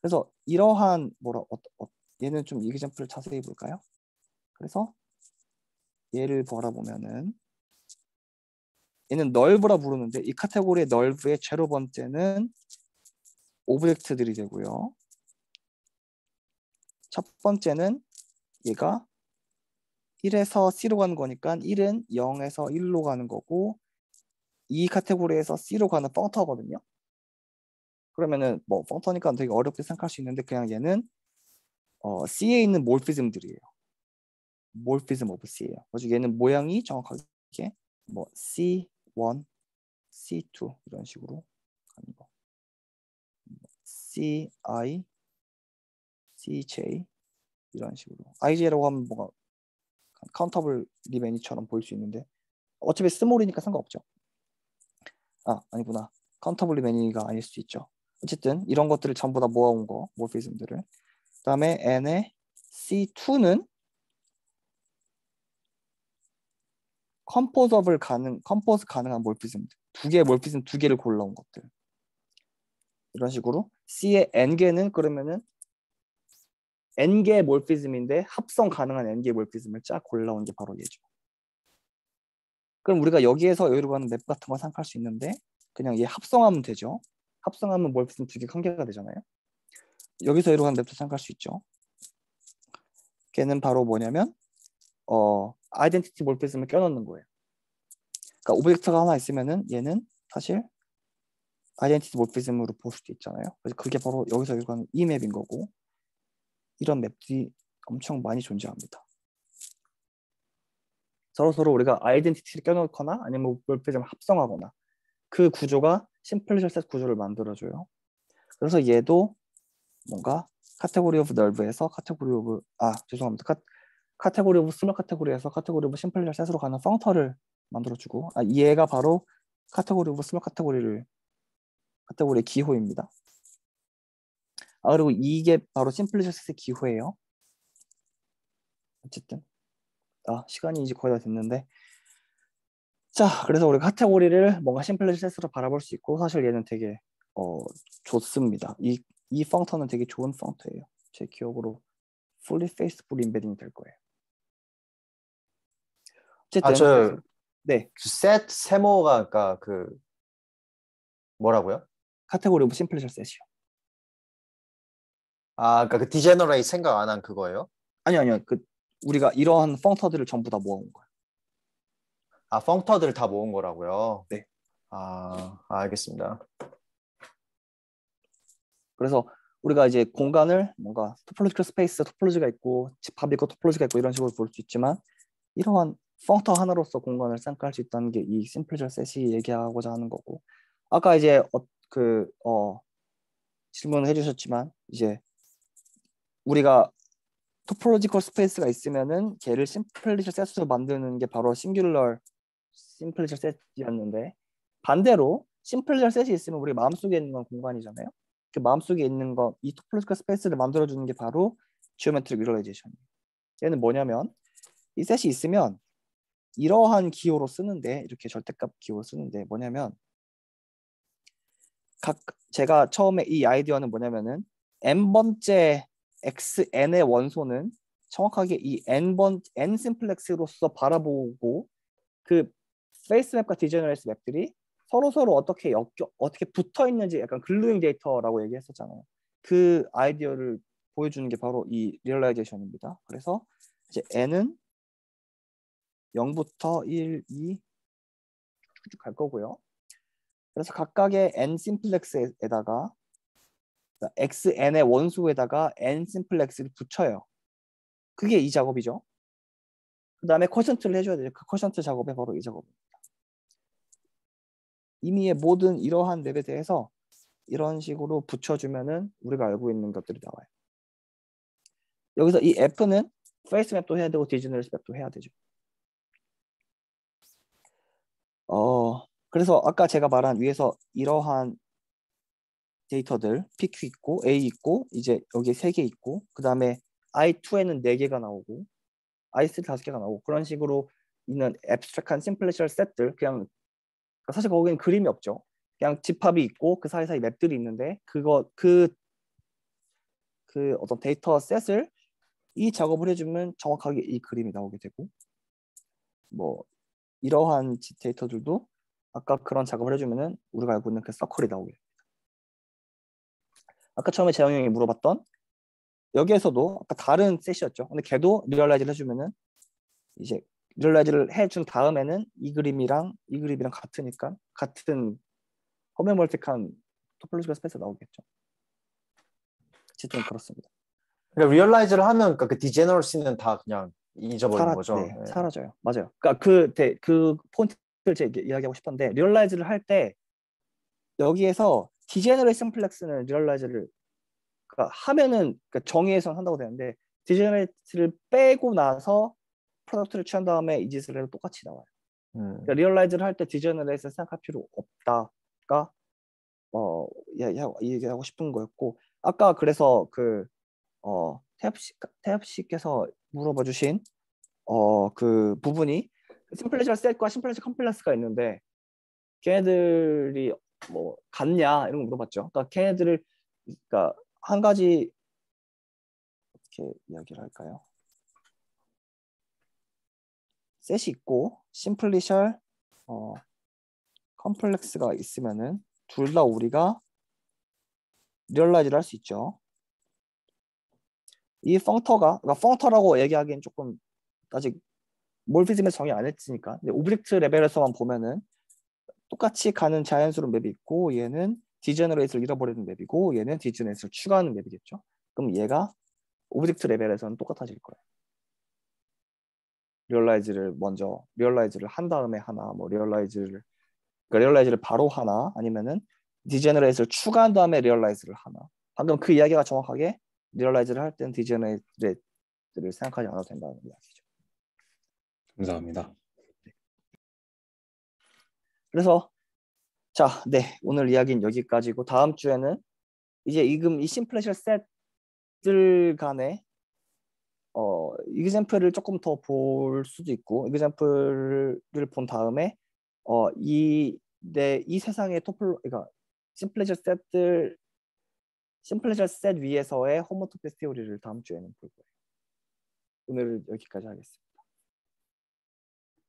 그래서 이러한 뭐라 어, 어, 얘는 좀이그점프를 자세히 볼까요? 그래서 얘를 바라보면은 얘는 넓으라 부르는데 이 카테고리의 넓의 제로 번째는 오브젝트들이 되고요. 첫 번째는 얘가 1에서 C로 가는 거니까 1은 0에서 1로 가는 거고 이 카테고리에서 C로 가는 펑터거든요. 그러면은 뭐 펑터니까 되게 어렵게 생각할 수 있는데 그냥 얘는 어, C에 있는 몰피즘들이에요. 몰피즘 오브 C예요. 그래서 얘는 모양이 정확하게 뭐 C1, C2 이런 식으로 CI, CJ 이런 식으로 IJ라고 하면 뭔가 카운터블 리메니처럼 보일 수 있는데 어차피 스몰이니까 상관없죠. 아 아니구나 카운터블 리메니가 아닐 수도 있죠. 어쨌든 이런 것들을 전부 다 모아온 거 모피즘들을 그다음에 n의 C2는 컴포서블 가능 컴포스 가능한 몰피즘들 두 개의 몰피즘 두 개를 골라온 것들 이런 식으로 C의 N개는 그러면은 N개 몰피즘인데 합성 가능한 N개 몰피즘을 쫙 골라온 게 바로 얘죠. 그럼 우리가 여기에서 여기로 가는 맵 같은 거 생각할 수 있는데 그냥 얘 합성하면 되죠. 합성하면 몰피즘 두 개가 한 개가 되잖아요. 여기서 여기로 가는 맵도 생각할 수 있죠. 걔는 바로 뭐냐면 어 아이덴티티 몰피즘을 껴넣는 거예요. 그러니까 오브젝트가 하나 있으면은 얘는 사실 아이덴티티 몰피즘으로 볼 수도 있잖아요. 그래서 그게 바로 여기서 이는이 맵인 e 거고 이런 맵들이 엄청 많이 존재합니다. 서로 서로 우리가 아이덴티티를 껴넣거나 아니면 몰피즘을 합성하거나 그 구조가 심플리셜 셋 구조를 만들어줘요. 그래서 얘도 뭔가 카테고리 오브 넓브에서 카테고리 오브 아 죄송합니다 카, 테고리 오브 스몰 카테고리에서 카테고리 오브 심플리셜 셋으로 가는 펑터를 만들어주고 아, 얘가 바로 카테고리 오브 스몰 카테고리를 카테고리의 기호입니다. 아, 그리고 이게 바로 심플리스스의 기호예요. 어쨌든 아 시간이 이제 거의 다 됐는데 자 그래서 우리 카테고리를 뭔가 심플리스스로 바라볼 수 있고 사실 얘는 되게 어 좋습니다. 이이 펑터는 되게 좋은 펑터예요. 제 기억으로 fully f a i t f u l e m b e d d i n g 될 거예요. 어쨌든 아 저 네. 셋 그 세모가 그러니까 그 뭐라고요? 카테고리 오브 심플레이 셋이요. 아, 그러니까 그 디제너레이 생각 안 한 그거예요? 아니 아니요. 그 우리가 이러한 펑터들을 전부 다 모아온 거예요. 아, 펑터들을 다 모은 거라고요? 네. 아, 알겠습니다. 그래서 우리가 이제 공간을 뭔가 토폴로지컬 스페이스 토폴로지가 있고 집합 있고 토폴로지가 있고 이런 식으로 볼 수 있지만 이러한 펑터 하나로서 공간을 쌍가할 수 있다는 게 이 심플절 셋이 얘기하고자 하는 거고 아까 이제 어, 그 어, 질문을 해주셨지만 이제 우리가 토폴로지컬 스페이스가 있으면은 걔를 심플리셜 세트로 만드는 게 바로 싱귤러 심플리셜 세트였는데 반대로 심플리셜 세트 있으면 우리 마음속에 있는 건 공간이잖아요. 그 마음속에 있는 거 이 토폴로지컬 스페이스를 만들어 주는 게 바로 지오메트릭 위럴라이제이션이에요. 얘는 뭐냐면 이 셋이 있으면 이러한 기호로 쓰는데 이렇게 절대값 기호로 쓰는데 뭐냐면 각 제가 처음에 이 아이디어는 뭐냐면은 n 번째 xn의 원소는 정확하게 이 n 번 n 심플렉스로서 바라보고 그 페이스맵과 디저널리스 맵들이 서로 서로 어떻게 엮여 어떻게 붙어 있는지 약간 글루잉 데이터라고 얘기했었잖아요. 그 아이디어를 보여주는 게 바로 이 리얼라이제이션입니다. 그래서 이제 n은 0부터 1, 2 쭉쭉 갈 거고요. 그래서 각각의 n 심플렉스에다가 xn의 원소에다가 n 심플렉스를 붙여요. 그게 이 작업이죠. 그 다음에 쿼션트를 해줘야 되죠. 그 쿼션트 작업이 바로 이 작업입니다. 이미의 모든 이러한 랩에 대해서 이런 식으로 붙여주면은 우리가 알고 있는 것들이 나와요. 여기서 이 F는 페이스 맵도 해야 되고 디지널 맵도 해야 되죠. 어, 그래서 아까 제가 말한 위에서 이러한 데이터들 PQ 있고 A 있고 이제 여기 세 개 있고 그 다음에 I2에는 네 개가 나오고 I3 다섯 개가 나오고 그런 식으로 있는 앱스트랙한 심플리셜 셋들 그냥 사실 거기는 그림이 없죠. 그냥 집합이 있고 그 사이사이 맵들이 있는데 그거 그그 그 어떤 데이터 셋을 이 작업을 해주면 정확하게 이 그림이 나오게 되고 뭐 이러한 데이터들도 아까 그런 작업을 해주면은 우리가 알고 있는 그 서클이 나오게 됩니다. 아까 처음에 재영 형이 물어봤던 여기에서도 아까 다른 셋이었죠. 근데 걔도 리얼라이즈를 해주면은 이제 리얼라이즈를 해준 다음에는 이 그림이랑 이 그림이랑 같으니까 같은 허메멀틱한 토플로지컬 스페이스 나오겠죠. 어쨌든 그렇습니다. 그러니까 리얼라이즈를 하면 그디제너럴시는다 그러니까 그 그냥 잊어버리는 사라, 거죠. 네, 네. 사라져요. 맞아요. 그러니까 그, 네, 그 포인트 제 이야기하고 싶었데 리얼라이즈를 할 때 여기에서 디제너레이 션플렉스는 리얼라이즈를 그러니까 하면은 그러니까 정의에선 한다고 되는데 디제너레이트를 빼고 나서 프로덕트를 취한 다음에 이 짓을 해도 똑같이 나와요. 음. 그러니까 리얼라이즈를 할 때디제너레이션를 생각할 필요 없다가 어 얘기하고 싶은 거였고 아까 그래서 그어 태엽 씨 태엽 씨께서 물어봐 주신 어그 부분이 심플레이션 셋과 심플레이션 컴플렉스가 있는데 걔네들이 뭐 같냐 이런 거 물어봤죠. 그러니까 걔네들을 그러니까 한 가지 어떻게 이야기를 할까요? 셋이 있고 심플리셜 어, 컴플렉스가 있으면은 둘 다 우리가 리얼라이즈를 할 수 있죠. 이 펑터가 그러니까 펑터라고 얘기하기엔 조금 아직 몰피즘에 정의 안 했으니까 오브젝트 레벨에서만 보면은 똑같이 가는 자연스러운 맵이 있고 얘는 디제너레이스를 잃어버리는 맵이고 얘는 디제너레이스를 추가하는 맵이겠죠. 그럼 얘가 오브젝트 레벨에서는 똑같아질 거예요. 리얼라이즈를 먼저 리얼라이즈를 한 다음에 하나 뭐 리얼라이즈를 그러니까 리얼라이즈를 바로 하나 아니면은 디제너레이스를 추가한 다음에 리얼라이즈를 하나 방금 그 이야기가 정확하게 리얼라이즈를 할 때는 디제너레이트를 생각하지 않아도 된다는 이야기 감사합니다. 그래서 자, 네 오늘 이야기는 여기까지고 다음 주에는 이제 이금 이심플레이 셋들 간의 어 이그샘플을 조금 더 볼 수도 있고 이그샘플을 본 다음에 어이 내이 네, 이 세상의 토플 그러니까 심플레이 셋들 심플레이셋 위에서의 호모토피스 티오리를 다음 주에는 볼 거예요. 오늘 여기까지 하겠습니다.